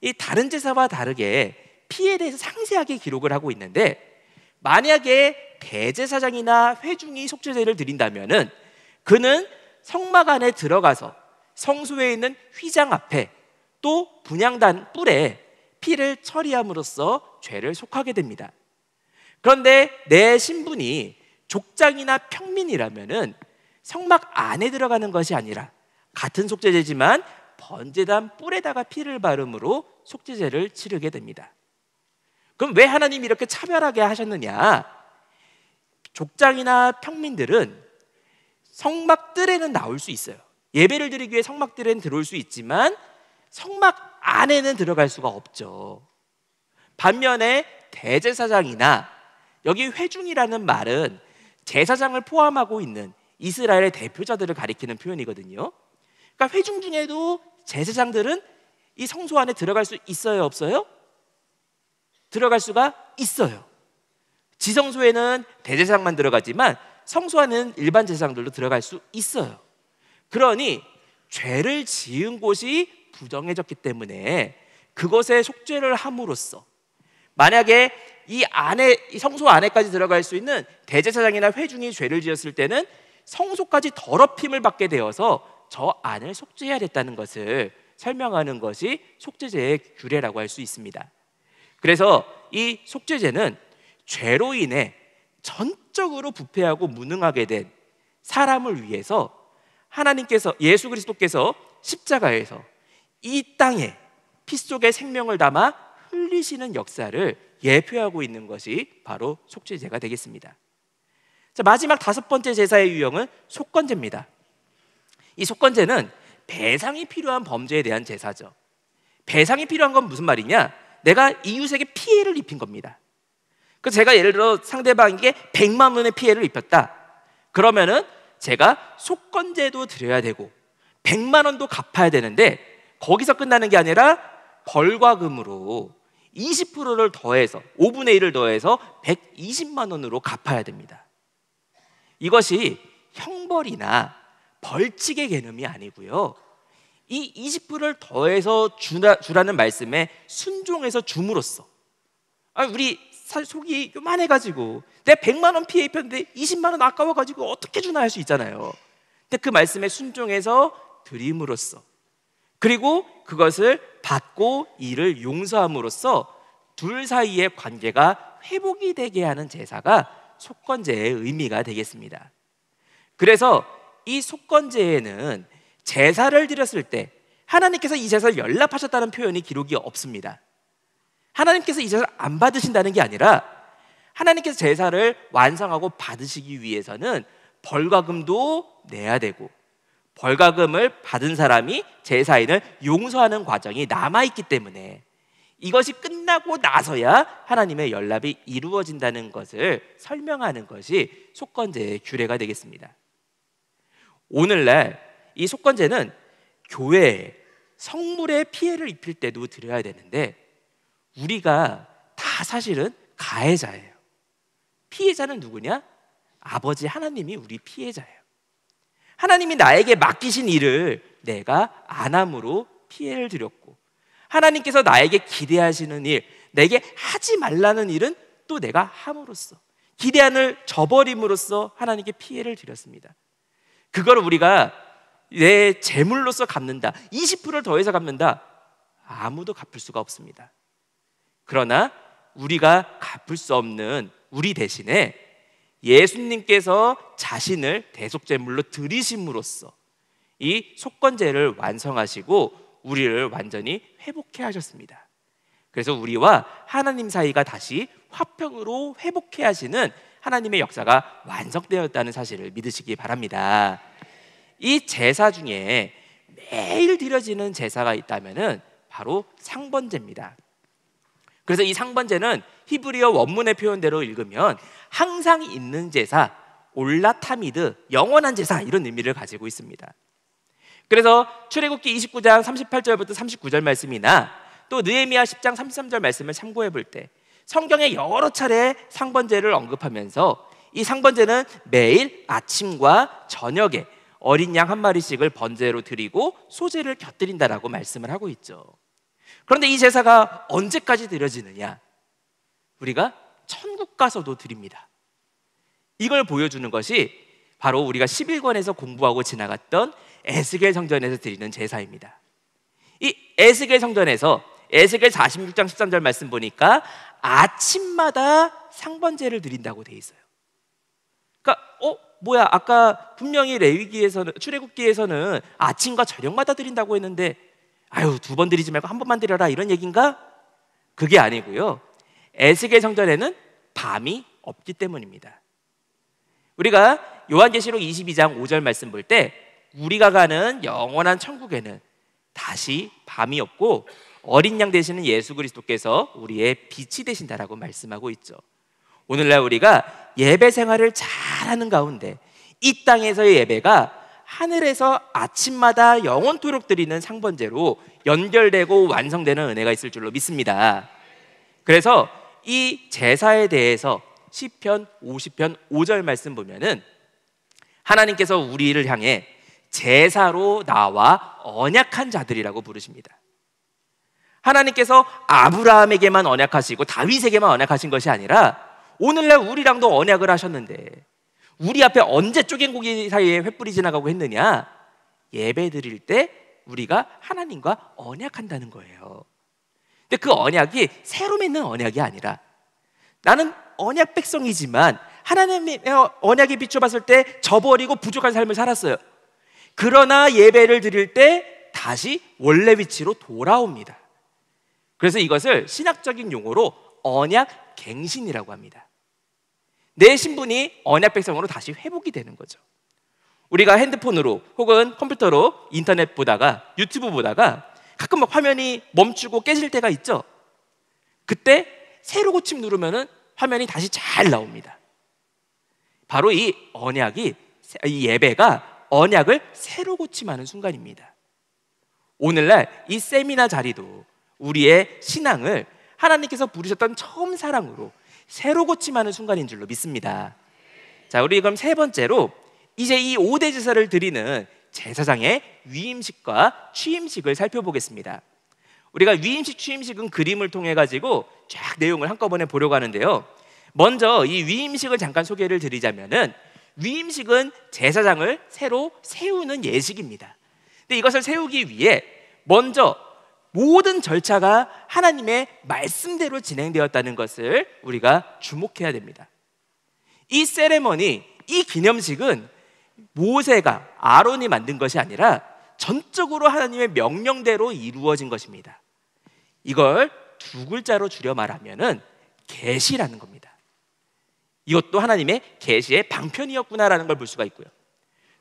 이 다른 제사와 다르게 피에 대해서 상세하게 기록을 하고 있는데 만약에 대제사장이나 회중이 속죄제를 드린다면은 그는 성막 안에 들어가서 성소에 있는 휘장 앞에 또 분양단 뿔에 피를 처리함으로써 죄를 속하게 됩니다. 그런데 내 신분이 족장이나 평민이라면은 성막 안에 들어가는 것이 아니라 같은 속죄제지만 번제단 뿔에다가 피를 바름으로 속죄제를 치르게 됩니다. 그럼 왜 하나님이 이렇게 차별하게 하셨느냐? 족장이나 평민들은 성막 뜰에는 나올 수 있어요. 예배를 드리기 위해 성막들은 들어올 수 있지만 성막 안에는 들어갈 수가 없죠. 반면에 대제사장이나 여기 회중이라는 말은 제사장을 포함하고 있는 이스라엘의 대표자들을 가리키는 표현이거든요. 그러니까 회중 중에도 제사장들은 이 성소 안에 들어갈 수 있어요, 없어요? 들어갈 수가 있어요. 지성소에는 대제사장만 들어가지만 성소 안에는 일반 제사장들도 들어갈 수 있어요. 그러니 죄를 지은 곳이 부정해졌기 때문에 그것에 속죄를 함으로써 만약에 이 안에 성소 안에까지 들어갈 수 있는 대제사장이나 회중이 죄를 지었을 때는 성소까지 더럽힘을 받게 되어서 저 안을 속죄해야 됐다는 것을 설명하는 것이 속죄제의 규례라고 할 수 있습니다. 그래서 이 속죄제는 죄로 인해 전적으로 부패하고 무능하게 된 사람을 위해서 하나님께서 예수 그리스도께서 십자가에서 이 땅에 피 속에 생명을 담아 흘리시는 역사를 예표하고 있는 것이 바로 속죄제가 되겠습니다. 자, 마지막 다섯 번째 제사의 유형은 속건제입니다. 이 속건제는 배상이 필요한 범죄에 대한 제사죠. 배상이 필요한 건 무슨 말이냐? 내가 이웃에게 피해를 입힌 겁니다. 그 제가 예를 들어 상대방에게 100만 원의 피해를 입혔다. 그러면은 제가 속건제도 드려야 되고 100만 원도 갚아야 되는데 거기서 끝나는 게 아니라 벌과금으로 20%를 더해서 5분의 1을 더해서 120만 원으로 갚아야 됩니다. 이것이 형벌이나 벌칙의 개념이 아니고요. 이 20%를 더해서 주라, 는 말씀에 순종해서 줌으로써 아, 우리 사실 속이 요만해가지고 내 100만 원 피해 입혔는데 20만 원 아까워가지고 어떻게 주나 할 수 있잖아요. 근데 그 말씀에 순종해서 드림으로써 그리고 그것을 받고 이를 용서함으로써 둘 사이의 관계가 회복이 되게 하는 제사가 속건제의 의미가 되겠습니다. 그래서 이 속건제에는 제사를 드렸을 때 하나님께서 이 제사를 연락하셨다는 표현이 기록이 없습니다. 하나님께서 이 제사를 안 받으신다는 게 아니라 하나님께서 제사를 완성하고 받으시기 위해서는 벌과금도 내야 되고 벌과금을 받은 사람이 제사인을 용서하는 과정이 남아 있기 때문에 이것이 끝나고 나서야 하나님의 연락이 이루어진다는 것을 설명하는 것이 속건제의 규례가 되겠습니다. 오늘날 이 속건제는 교회 에 성물에 피해를 입힐 때도 드려야 되는데 우리가 다 사실은 가해자예요. 피해자는 누구냐? 아버지 하나님이 우리 피해자예요. 하나님이 나에게 맡기신 일을 내가 안 함으로 피해를 드렸고, 하나님께서 나에게 기대하시는 일, 내게 하지 말라는 일은 또 내가 함으로써, 기대한을 저버림으로써 하나님께 피해를 드렸습니다. 그걸 우리가 내 재물로서 갚는다. 20%를 더해서 갚는다. 아무도 갚을 수가 없습니다. 그러나 우리가 갚을 수 없는 우리 대신에 예수님께서 자신을 대속제물로 드리심으로써 이 속건제를 완성하시고 우리를 완전히 회복해 하셨습니다. 그래서 우리와 하나님 사이가 다시 화평으로 회복해 하시는 하나님의 역사가 완성되었다는 사실을 믿으시기 바랍니다. 이 제사 중에 매일 드려지는 제사가 있다면은 바로 상번제입니다. 그래서 이 상번제는 히브리어 원문의 표현대로 읽으면 항상 있는 제사, 올라타미드, 영원한 제사 이런 의미를 가지고 있습니다. 그래서 출애굽기 29장 38절부터 39절 말씀이나 또 느헤미야 10장 33절 말씀을 참고해 볼 때 성경에 여러 차례 상번제를 언급하면서 이 상번제는 매일 아침과 저녁에 어린 양 한 마리씩을 번제로 드리고 소제를 곁들인다라고 말씀을 하고 있죠. 그런데 이 제사가 언제까지 드려지느냐? 우리가 천국 가서도 드립니다. 이걸 보여주는 것이 바로 우리가 11권에서 공부하고 지나갔던 에스겔 성전에서 드리는 제사입니다. 이 에스겔 성전에서 에스겔 46장 13절 말씀 보니까 아침마다 상번제를 드린다고 돼 있어요. 그러니까 어 뭐야 아까 분명히 레위기에서는 출애굽기에서는 아침과 저녁마다 드린다고 했는데 아유 두 번 드리지 말고 한 번만 드려라 이런 얘기인가? 그게 아니고요. 에스겔 성전에는 밤이 없기 때문입니다. 우리가 요한계시록 22장 5절 말씀 볼 때 우리가 가는 영원한 천국에는 다시 밤이 없고 어린 양 되시는 예수 그리스도께서 우리의 빛이 되신다라고 말씀하고 있죠. 오늘날 우리가 예배 생활을 잘하는 가운데 이 땅에서의 예배가 하늘에서 아침마다 영원토록 드리는 상번제로 연결되고 완성되는 은혜가 있을 줄로 믿습니다. 그래서 이 제사에 대해서 시편 50편 5절 말씀 보면은 하나님께서 우리를 향해 제사로 나와 언약한 자들이라고 부르십니다. 하나님께서 아브라함에게만 언약하시고 다윗에게만 언약하신 것이 아니라 오늘날 우리랑도 언약을 하셨는데 우리 앞에 언제 쪼갠 고기 사이에 횃불이 지나가고 했느냐? 예배 드릴 때 우리가 하나님과 언약한다는 거예요. 근데 그 언약이 새로 맺는 언약이 아니라 나는 언약 백성이지만 하나님의 언약에 비춰봤을 때 저버리고 부족한 삶을 살았어요. 그러나 예배를 드릴 때 다시 원래 위치로 돌아옵니다. 그래서 이것을 신학적인 용어로 언약 갱신이라고 합니다. 내 신분이 언약 백성으로 다시 회복이 되는 거죠. 우리가 핸드폰으로 혹은 컴퓨터로 인터넷 보다가 유튜브 보다가 가끔 막 화면이 멈추고 깨질 때가 있죠. 그때 새로 고침 누르면은 화면이 다시 잘 나옵니다. 바로 이 언약이 이 예배가 언약을 새로 고침하는 순간입니다. 오늘날 이 세미나 자리도 우리의 신앙을 하나님께서 부르셨던 처음 사랑으로 새로 고침하는 순간인 줄로 믿습니다. 자, 우리 그럼 세 번째로 이제 이 5대 제사를 드리는 제사장의 위임식과 취임식을 살펴보겠습니다. 우리가 위임식, 취임식은 그림을 통해 가지고 쫙 내용을 한꺼번에 보려고 하는데요. 먼저 이 위임식을 잠깐 소개를 드리자면은 위임식은 제사장을 새로 세우는 예식입니다. 근데 이것을 세우기 위해 먼저 모든 절차가 하나님의 말씀대로 진행되었다는 것을 우리가 주목해야 됩니다. 이 세레머니, 이 기념식은 모세가 아론이 만든 것이 아니라 전적으로 하나님의 명령대로 이루어진 것입니다. 이걸 두 글자로 줄여 말하면은 계시라는 겁니다. 이것도 하나님의 계시의 방편이었구나라는 걸 볼 수가 있고요.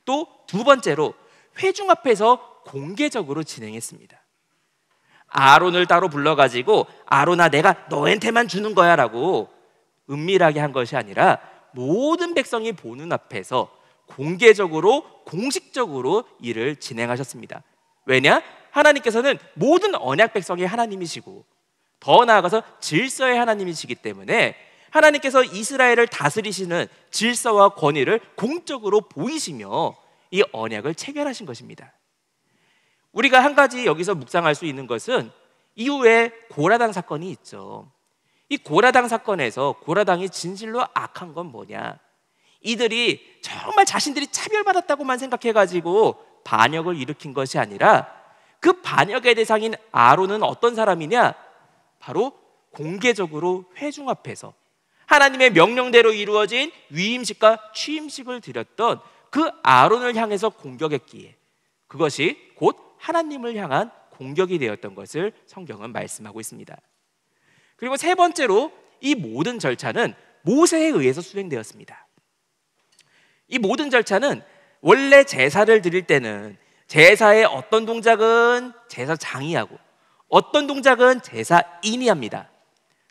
또 두 번째로 회중 앞에서 공개적으로 진행했습니다. 아론을 따로 불러가지고 아론아 내가 너한테만 주는 거야라고 은밀하게 한 것이 아니라 모든 백성이 보는 앞에서 공개적으로 공식적으로 일을 진행하셨습니다. 왜냐? 하나님께서는 모든 언약 백성의 하나님이시고 더 나아가서 질서의 하나님이시기 때문에 하나님께서 이스라엘을 다스리시는 질서와 권위를 공적으로 보이시며 이 언약을 체결하신 것입니다. 우리가 한 가지 여기서 묵상할 수 있는 것은 이후에 고라당 사건이 있죠. 이 고라당 사건에서 고라당이 진실로 악한 건 뭐냐? 이들이 정말 자신들이 차별받았다고만 생각해가지고 반역을 일으킨 것이 아니라 그 반역의 대상인 아론은 어떤 사람이냐? 바로 공개적으로 회중 앞에서 하나님의 명령대로 이루어진 위임식과 취임식을 드렸던 그 아론을 향해서 공격했기에 그것이 곧 하나님을 향한 공격이 되었던 것을 성경은 말씀하고 있습니다. 그리고 세 번째로 이 모든 절차는 모세에 의해서 수행되었습니다. 이 모든 절차는 원래 제사를 드릴 때는 제사의 어떤 동작은 제사장이 하고 어떤 동작은 제사인이 합니다.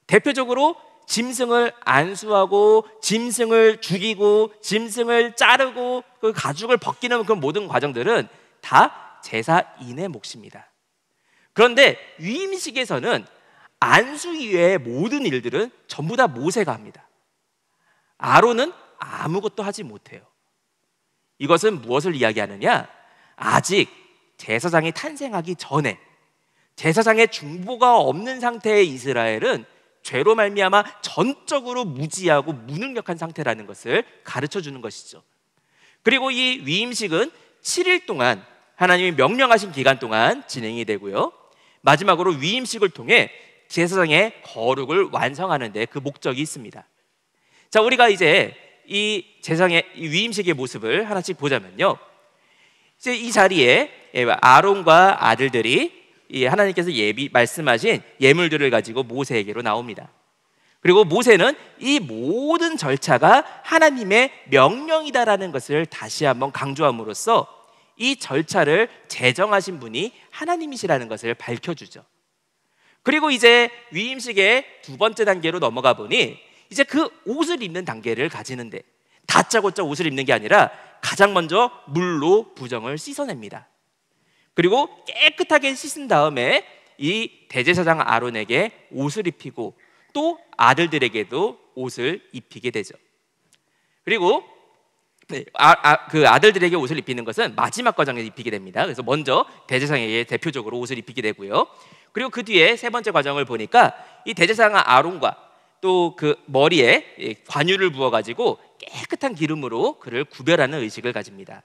대표적으로 짐승을 안수하고 짐승을 죽이고 짐승을 자르고 그 가죽을 벗기는 그 모든 과정들은 다 제사인의 몫입니다. 그런데 위임식에서는 안수 이외의 모든 일들은 전부 다 모세가 합니다. 아론은 아무것도 하지 못해요. 이것은 무엇을 이야기하느냐? 아직 제사장이 탄생하기 전에 제사장의 중보가 없는 상태의 이스라엘은 죄로 말미암아 전적으로 무지하고 무능력한 상태라는 것을 가르쳐 주는 것이죠. 그리고 이 위임식은 7일 동안 하나님이 명령하신 기간 동안 진행이 되고요. 마지막으로 위임식을 통해 제사장의 거룩을 완성하는데 그 목적이 있습니다. 자, 우리가 이제 이 제사장의 위임식의 모습을 하나씩 보자면요. 이제 이 자리에 예, 아론과 아들들이 하나님께서 예비 말씀하신 예물들을 가지고 모세에게로 나옵니다. 그리고 모세는 이 모든 절차가 하나님의 명령이다라는 것을 다시 한번 강조함으로써 이 절차를 제정하신 분이 하나님이시라는 것을 밝혀주죠. 그리고 이제 위임식의 두 번째 단계로 넘어가 보니 이제 그 옷을 입는 단계를 가지는데 다짜고짜 옷을 입는 게 아니라 가장 먼저 물로 부정을 씻어냅니다. 그리고 깨끗하게 씻은 다음에 이 대제사장 아론에게 옷을 입히고 또 아들들에게도 옷을 입히게 되죠. 그리고 네, 아, 아, 그 아들들에게 옷을 입히는 것은 마지막 과정에 입히게 됩니다. 그래서 먼저 대제상에게 대표적으로 옷을 입히게 되고요. 그리고 그 뒤에 세 번째 과정을 보니까 이대제상장 아론과 또 그 머리에 관유를 부어가지고 깨끗한 기름으로 그를 구별하는 의식을 가집니다.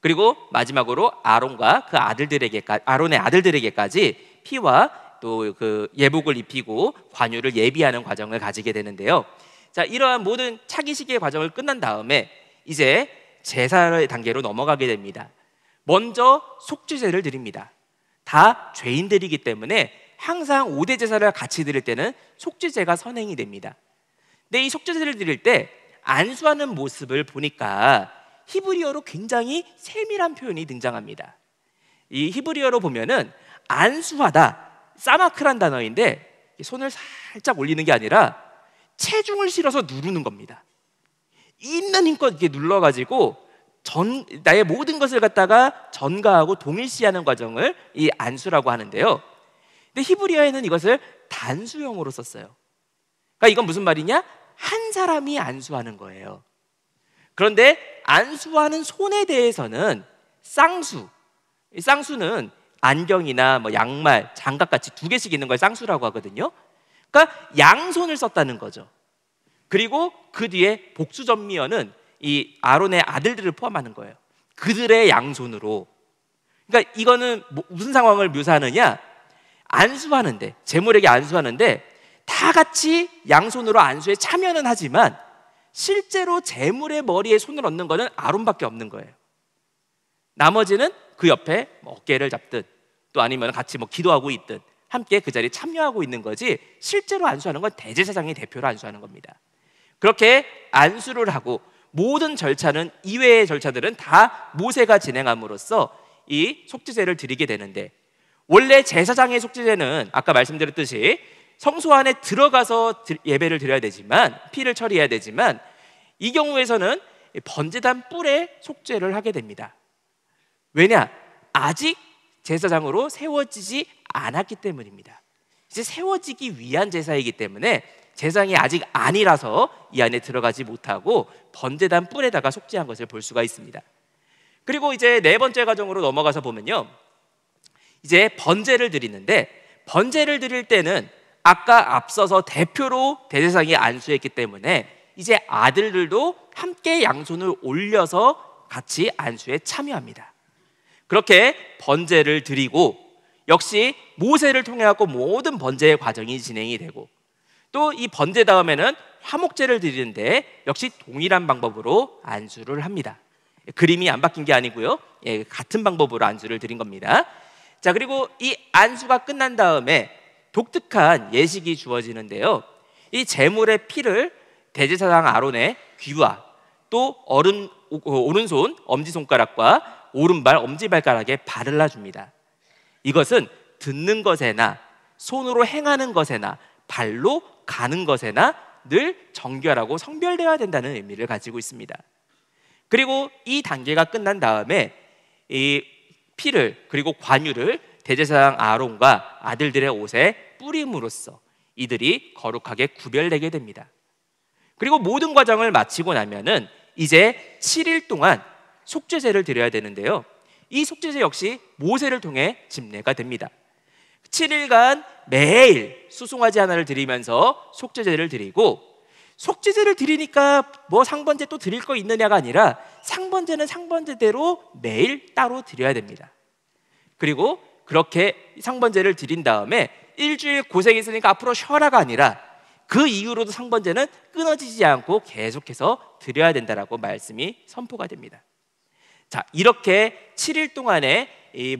그리고 마지막으로 아론과 그 아들들에게 아론의 아들들에게까지 피와 또 그 예복을 입히고 관유를 예비하는 과정을 가지게 되는데요. 자 이러한 모든 차기식의 과정을 끝난 다음에 이제 제사의 단계로 넘어가게 됩니다. 먼저 속죄제를 드립니다. 다 죄인들이기 때문에 항상 5대 제사를 같이 드릴 때는 속죄제가 선행이 됩니다. 근데 이 속죄제를 드릴 때 안수하는 모습을 보니까 히브리어로 굉장히 세밀한 표현이 등장합니다. 이 히브리어로 보면은 안수하다, 사마크란 단어인데 손을 살짝 올리는 게 아니라 체중을 실어서 누르는 겁니다. 있는 힘껏 이렇게 눌러가지고 전, 나의 모든 것을 갖다가 전가하고 동일시하는 과정을 이 안수라고 하는데요. 근데 히브리어에는 이것을 단수형으로 썼어요. 그러니까 이건 무슨 말이냐? 한 사람이 안수하는 거예요. 그런데 안수하는 손에 대해서는 쌍수. 쌍수는 안경이나 뭐 양말, 장갑 같이 두 개씩 있는 걸 쌍수라고 하거든요. 그러니까 양손을 썼다는 거죠. 그리고 그 뒤에 복수전미연은 이 아론의 아들들을 포함하는 거예요. 그들의 양손으로. 그러니까 이거는 뭐 무슨 상황을 묘사하느냐? 안수하는데 재물에게 안수하는데 다 같이 양손으로 안수에 참여는 하지만 실제로 재물의 머리에 손을 얹는 거는 아론밖에 없는 거예요. 나머지는 그 옆에 뭐 어깨를 잡든 또 아니면 같이 뭐 기도하고 있든 함께 그 자리에 참여하고 있는 거지 실제로 안수하는 건 대제사장이 대표로 안수하는 겁니다. 그렇게 안수를 하고 모든 절차는 이외의 절차들은 다 모세가 진행함으로써 이 속죄제를 드리게 되는데 원래 제사장의 속죄제는 아까 말씀드렸듯이 성소 안에 들어가서 예배를 드려야 되지만 피를 처리해야 되지만 이 경우에서는 번제단 뿔에 속죄를 하게 됩니다. 왜냐? 아직 제사장으로 세워지지 않았기 때문입니다. 이제 세워지기 위한 제사이기 때문에 제사장이 아직 아니라서 이 안에 들어가지 못하고 번제단 뿔에다가 속죄한 것을 볼 수가 있습니다. 그리고 이제 네 번째 과정으로 넘어가서 보면요. 이제 번제를 드리는데 번제를 드릴 때는 아까 앞서서 대표로 대제사장이 안수했기 때문에 이제 아들들도 함께 양손을 올려서 같이 안수에 참여합니다. 그렇게 번제를 드리고 역시 모세를 통해 갖고 모든 번제의 과정이 진행이 되고 또이 번제 다음에는 화목제를 드리는데 역시 동일한 방법으로 안수를 합니다. 그림이 안 바뀐 게 아니고요. 예, 같은 방법으로 안수를 드린 겁니다. 자, 그리고 이 안수가 끝난 다음에 독특한 예식이 주어지는데요. 이 제물의 피를 대제사장 아론의 귀와 또 어른, 오, 오른손 엄지손가락과 오른발 엄지발가락에 바를라 줍니다. 이것은 듣는 것에나 손으로 행하는 것에나 발로 가는 것에나 늘 정결하고 성별되어야 된다는 의미를 가지고 있습니다. 그리고 이 단계가 끝난 다음에 이 피를 그리고 관유를 대제사장 아론과 아들들의 옷에 뿌림으로써 이들이 거룩하게 구별되게 됩니다. 그리고 모든 과정을 마치고 나면은 이제 7일 동안 속죄제를 드려야 되는데요. 이 속죄제 역시 모세를 통해 집례가 됩니다. 7일간 매일 수송아지 하나를 드리면서 속죄제를 드리고 속죄제를 드리니까 뭐 상번제 또 드릴 거 있느냐가 아니라 상번제는 상번제대로 매일 따로 드려야 됩니다. 그리고 그렇게 상번제를 드린 다음에 일주일 고생했으니까 앞으로 쉬어라가 아니라 그 이후로도 상번제는 끊어지지 않고 계속해서 드려야 된다라고 말씀이 선포가 됩니다. 자, 이렇게 7일 동안의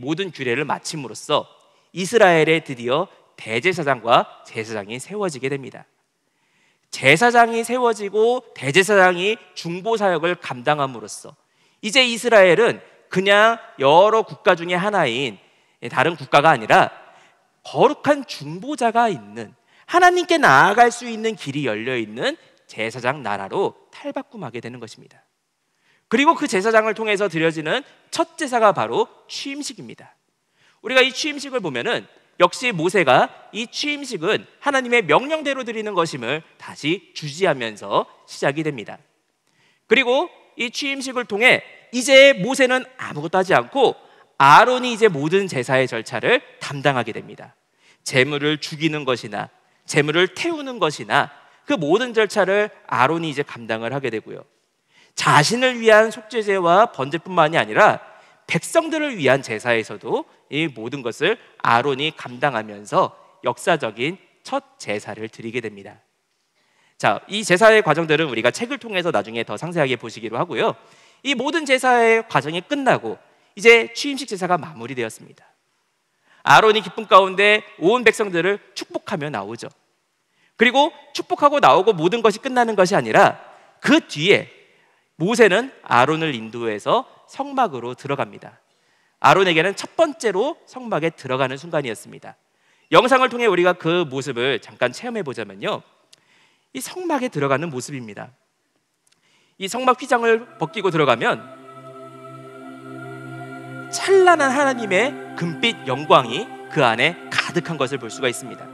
모든 규례를 마침으로써 이스라엘에 드디어 대제사장과 제사장이 세워지게 됩니다. 제사장이 세워지고 대제사장이 중보 사역을 감당함으로써 이제 이스라엘은 그냥 여러 국가 중의 하나인 다른 국가가 아니라 거룩한 중보자가 있는 하나님께 나아갈 수 있는 길이 열려 있는 제사장 나라로 탈바꿈하게 되는 것입니다. 그리고 그 제사장을 통해서 드려지는 첫 제사가 바로 취임식입니다. 우리가 이 취임식을 보면은 역시 모세가 이 취임식은 하나님의 명령대로 드리는 것임을 다시 주지하면서 시작이 됩니다. 그리고 이 취임식을 통해 이제 모세는 아무것도 하지 않고 아론이 이제 모든 제사의 절차를 담당하게 됩니다. 재물을 죽이는 것이나 재물을 태우는 것이나 그 모든 절차를 아론이 이제 감당을 하게 되고요. 자신을 위한 속죄제와 번제뿐만이 아니라 백성들을 위한 제사에서도 이 모든 것을 아론이 감당하면서 역사적인 첫 제사를 드리게 됩니다. 자, 이 제사의 과정들은 우리가 책을 통해서 나중에 더 상세하게 보시기로 하고요. 이 모든 제사의 과정이 끝나고 이제 취임식 제사가 마무리되었습니다. 아론이 기쁨 가운데 온 백성들을 축복하며 나오죠. 그리고 축복하고 나오고 모든 것이 끝나는 것이 아니라 그 뒤에 모세는 아론을 인도해서 성막으로 들어갑니다. 아론에게는 첫 번째로 성막에 들어가는 순간이었습니다. 영상을 통해 우리가 그 모습을 잠깐 체험해 보자면요. 이 성막에 들어가는 모습입니다. 이 성막 휘장을 벗기고 들어가면 찬란한 하나님의 금빛 영광이 그 안에 가득한 것을 볼 수가 있습니다.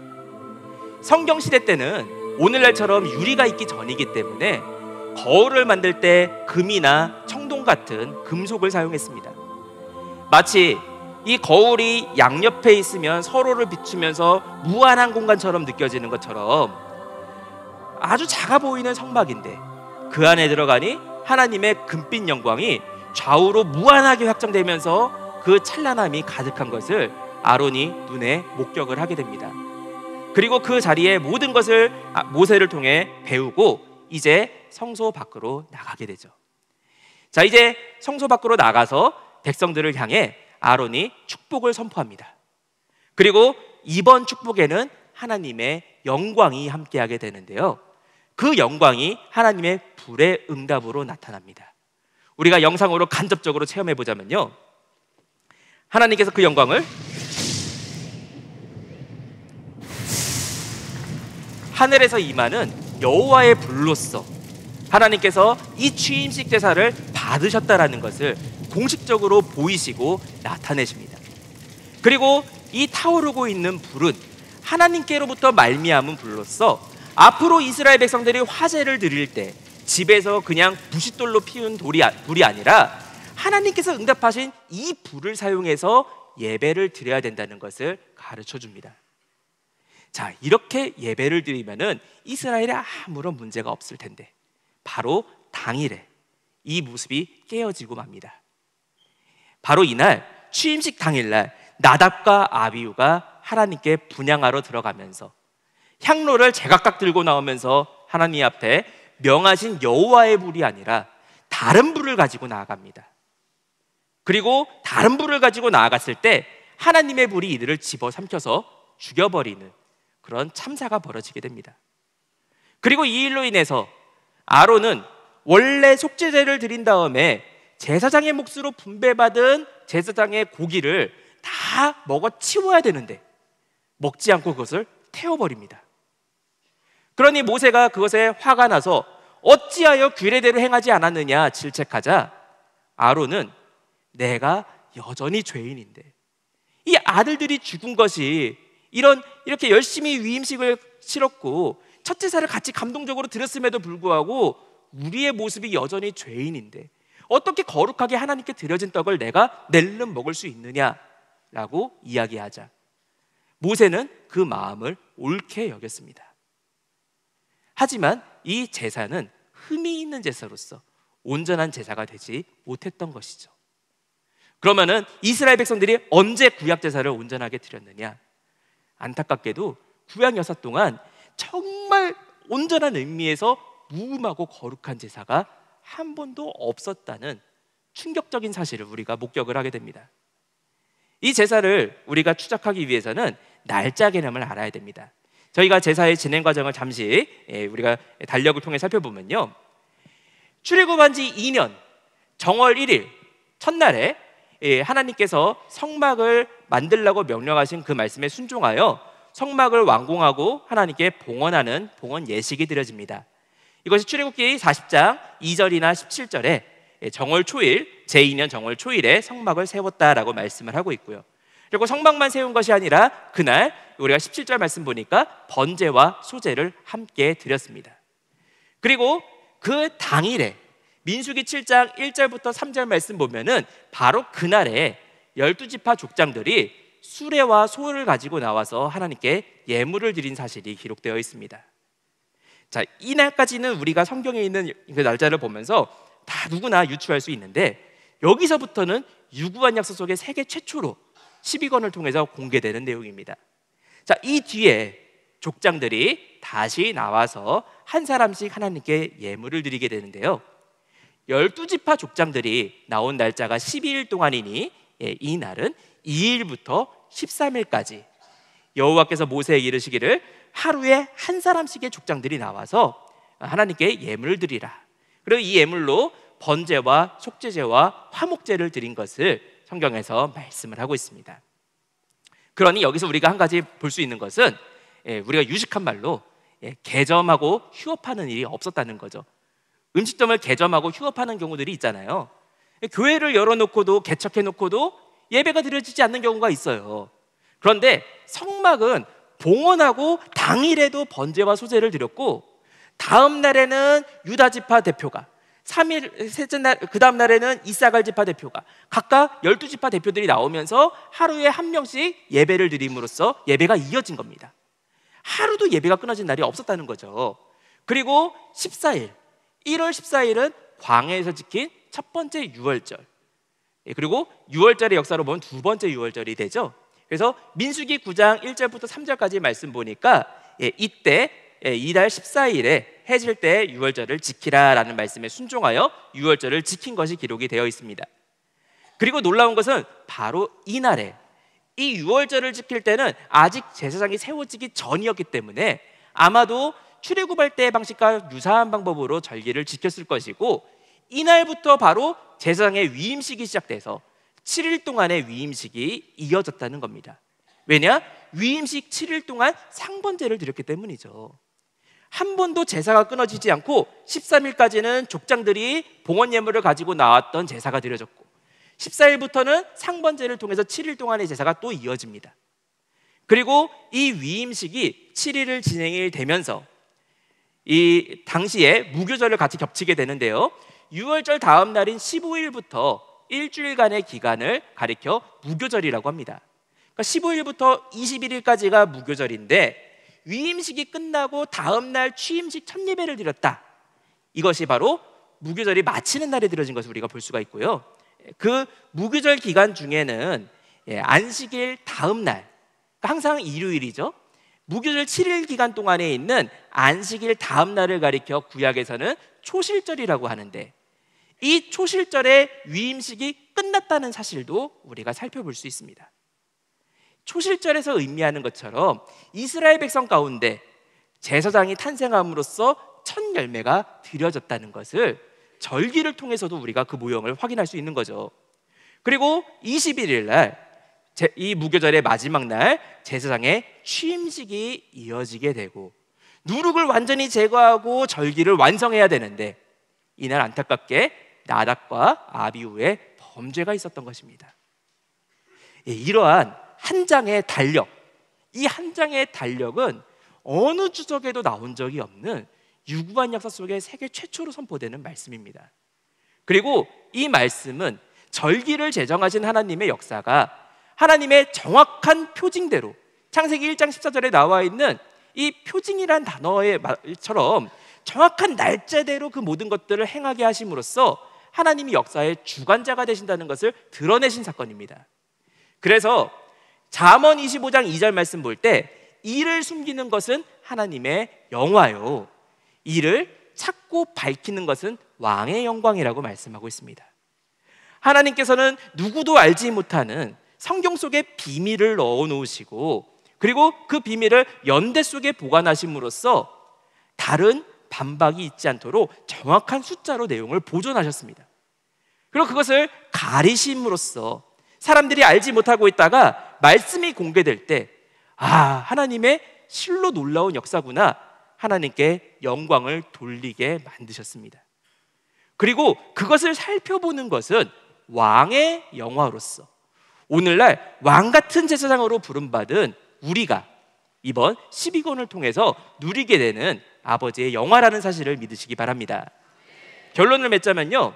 성경 시대 때는 오늘날처럼 유리가 있기 전이기 때문에 거울을 만들 때 금이나 청동 같은 금속을 사용했습니다. 마치 이 거울이 양옆에 있으면 서로를 비추면서 무한한 공간처럼 느껴지는 것처럼 아주 작아 보이는 성막인데 그 안에 들어가니 하나님의 금빛 영광이 좌우로 무한하게 확장되면서 그 찬란함이 가득한 것을 아론이 눈에 목격을 하게 됩니다. 그리고 그 자리에 모든 것을 아, 모세를 통해 배우고 이제 성소 밖으로 나가게 되죠. 자, 이제 성소 밖으로 나가서 백성들을 향해 아론이 축복을 선포합니다. 그리고 이번 축복에는 하나님의 영광이 함께하게 되는데요. 그 영광이 하나님의 불의 응답으로 나타납니다. 우리가 영상으로 간접적으로 체험해 보자면요. 하나님께서 그 영광을 하늘에서 임하는 여호와의 불로써 하나님께서 이 취임식 제사를 받으셨다라는 것을 공식적으로 보이시고 나타내십니다. 그리고 이 타오르고 있는 불은 하나님께로부터 말미암은 불로서 앞으로 이스라엘 백성들이 화제를 드릴 때 집에서 그냥 부싯돌로 피운 돌이, 불이 아, 아니라 하나님께서 응답하신 이 불을 사용해서 예배를 드려야 된다는 것을 가르쳐 줍니다. 자, 이렇게 예배를 드리면은 이스라엘에 아무런 문제가 없을 텐데. 바로 당일에 이 모습이 깨어지고 맙니다. 바로 이날 취임식 당일날 나답과 아비우가 하나님께 분양하러 들어가면서 향로를 제각각 들고 나오면서 하나님 앞에 명하신 여호와의 불이 아니라 다른 불을 가지고 나아갑니다. 그리고 다른 불을 가지고 나아갔을 때 하나님의 불이 이들을 집어삼켜서 죽여버리는 그런 참사가 벌어지게 됩니다. 그리고 이 일로 인해서 아론은 원래 속죄제를 드린 다음에 제사장의 몫으로 분배받은 제사장의 고기를 다 먹어 치워야 되는데 먹지 않고 그것을 태워버립니다. 그러니 모세가 그것에 화가 나서 어찌하여 규례대로 행하지 않았느냐 질책하자 아론은 내가 여전히 죄인인데 이 아들들이 죽은 것이 이런 이렇게 열심히 위임식을 치렀고 첫 제사를 같이 감동적으로 드렸음에도 불구하고 우리의 모습이 여전히 죄인인데 어떻게 거룩하게 하나님께 드려진 떡을 내가 낼름 먹을 수 있느냐라고 이야기하자 모세는 그 마음을 옳게 여겼습니다. 하지만 이 제사는 흠이 있는 제사로서 온전한 제사가 되지 못했던 것이죠. 그러면은 이스라엘 백성들이 언제 구약 제사를 온전하게 드렸느냐? 안타깝게도 구약 여사 동안 정말 온전한 의미에서 무음하고 거룩한 제사가 한 번도 없었다는 충격적인 사실을 우리가 목격을 하게 됩니다. 이 제사를 우리가 추적하기 위해서는 날짜 개념을 알아야 됩니다. 저희가 제사의 진행 과정을 잠시 예, 우리가 달력을 통해 살펴보면요. 출애굽한 지 2년 정월 1일 첫날에 예, 하나님께서 성막을 만들라고 명령하신 그 말씀에 순종하여 성막을 완공하고 하나님께 봉헌하는 봉헌 예식이 드려집니다. 이것이 출애굽기 40장 2절이나 17절에 정월 초일 제2년 정월 초일에 성막을 세웠다라고 말씀을 하고 있고요. 그리고 성막만 세운 것이 아니라 그날 우리가 17절 말씀 보니까 번제와 소제를 함께 드렸습니다. 그리고 그 당일에 민수기 7장 1절부터 3절 말씀 보면은 바로 그날에 열두 지파 족장들이 수레와 소를 가지고 나와서 하나님께 예물을 드린 사실이 기록되어 있습니다. 자, 이날까지는 우리가 성경에 있는 그 날짜를 보면서 다 누구나 유추할 수 있는데 여기서부터는 유구한 약속 속의 세계 최초로 12권을 통해서 공개되는 내용입니다. 자, 이 뒤에 족장들이 다시 나와서 한 사람씩 하나님께 예물을 드리게 되는데요. 열두 지파 족장들이 나온 날짜가 12일 동안이니 예, 이 날은 2일부터 13일까지 여호와께서 모세에게 이르시기를 하루에 한 사람씩의 족장들이 나와서 하나님께 예물을 드리라. 그리고 이 예물로 번제와 속죄제와 화목제를 드린 것을 성경에서 말씀을 하고 있습니다. 그러니 여기서 우리가 한 가지 볼 수 있는 것은 예, 우리가 유식한 말로 예, 개점하고 휴업하는 일이 없었다는 거죠. 음식점을 개점하고 휴업하는 경우들이 있잖아요. 교회를 열어놓고도 개척해놓고도 예배가 드려지지 않는 경우가 있어요. 그런데 성막은 봉헌하고 당일에도 번제와 소제를 드렸고 다음 날에는 유다 지파 대표가 3일 셋째 날 그다음 날에는 이사갈 지파 대표가 각각 12지파 대표들이 나오면서 하루에 한 명씩 예배를 드림으로써 예배가 이어진 겁니다. 하루도 예배가 끊어진 날이 없었다는 거죠. 그리고 14일 1월 14일은 광해에서 지킨 첫 번째 유월절 예, 그리고 6월절의 역사로 보면 두 번째 6월절이 되죠. 그래서 민수기 9장 1절부터 3절까지 말씀 보니까 예, 이때 예, 이달 14일에 해질 때 6월절을 지키라라는 말씀에 순종하여 6월절을 지킨 것이 기록이 되어 있습니다. 그리고 놀라운 것은 바로 이날에 이 6월절을 지킬 때는 아직 제사장이 세워지기 전이었기 때문에 아마도 출애굽할 때의 방식과 유사한 방법으로 절기를 지켰을 것이고 이날부터 바로 제사장의 위임식이 시작돼서 7일 동안의 위임식이 이어졌다는 겁니다. 왜냐? 위임식 7일 동안 상번제를 드렸기 때문이죠. 한 번도 제사가 끊어지지 않고 13일까지는 족장들이 봉헌 예물을 가지고 나왔던 제사가 드려졌고 14일부터는 상번제를 통해서 7일 동안의 제사가 또 이어집니다. 그리고 이 위임식이 7일을 진행이 되면서 이 당시에 무교절을 같이 겹치게 되는데요. 6월절 다음 날인 15일부터 일주일간의 기간을 가리켜 무교절이라고 합니다. 그러니까 15일부터 21일까지가 무교절인데 위임식이 끝나고 다음 날 취임식 첫 예배를 드렸다. 이것이 바로 무교절이 마치는 날에 드려진 것을 우리가 볼 수가 있고요. 그 무교절 기간 중에는 예, 안식일 다음 날, 그러니까 항상 일요일이죠. 무교절 7일 기간 동안에 있는 안식일 다음 날을 가리켜 구약에서는 초실절이라고 하는데 이 초실절의 위임식이 끝났다는 사실도 우리가 살펴볼 수 있습니다. 초실절에서 의미하는 것처럼 이스라엘 백성 가운데 제사장이 탄생함으로써 첫 열매가 드려졌다는 것을 절기를 통해서도 우리가 그 모형을 확인할 수 있는 거죠. 그리고 21일 날 이 무교절의 마지막 날 제사장의 취임식이 이어지게 되고 누룩을 완전히 제거하고 절기를 완성해야 되는데 이날 안타깝게 나닥과 아비우의 범죄가 있었던 것입니다. 예, 이러한 한 장의 달력, 이 한 장의 달력은 어느 주석에도 나온 적이 없는 유구한 역사 속에 세계 최초로 선포되는 말씀입니다. 그리고 이 말씀은 절기를 제정하신 하나님의 역사가 하나님의 정확한 표징대로 창세기 1장 14절에 나와 있는 이 표징이란 단어의 말처럼 정확한 날짜대로 그 모든 것들을 행하게 하심으로써 하나님이 역사의 주관자가 되신다는 것을 드러내신 사건입니다. 그래서 잠언 25장 2절 말씀 볼 때 이를 숨기는 것은 하나님의 영화요. 이를 찾고 밝히는 것은 왕의 영광이라고 말씀하고 있습니다. 하나님께서는 누구도 알지 못하는 성경 속에 비밀을 넣어 놓으시고 그리고 그 비밀을 연대 속에 보관하심으로써 다른 반박이 있지 않도록 정확한 숫자로 내용을 보존하셨습니다. 그리고 그것을 가리심으로써 사람들이 알지 못하고 있다가 말씀이 공개될 때, 아, 하나님의 실로 놀라운 역사구나. 하나님께 영광을 돌리게 만드셨습니다. 그리고 그것을 살펴보는 것은 왕의 영화로서 오늘날 왕 같은 제사장으로 부름받은 우리가 이번 12권을 통해서 누리게 되는 아버지의 영화라는 사실을 믿으시기 바랍니다. 결론을 맺자면요.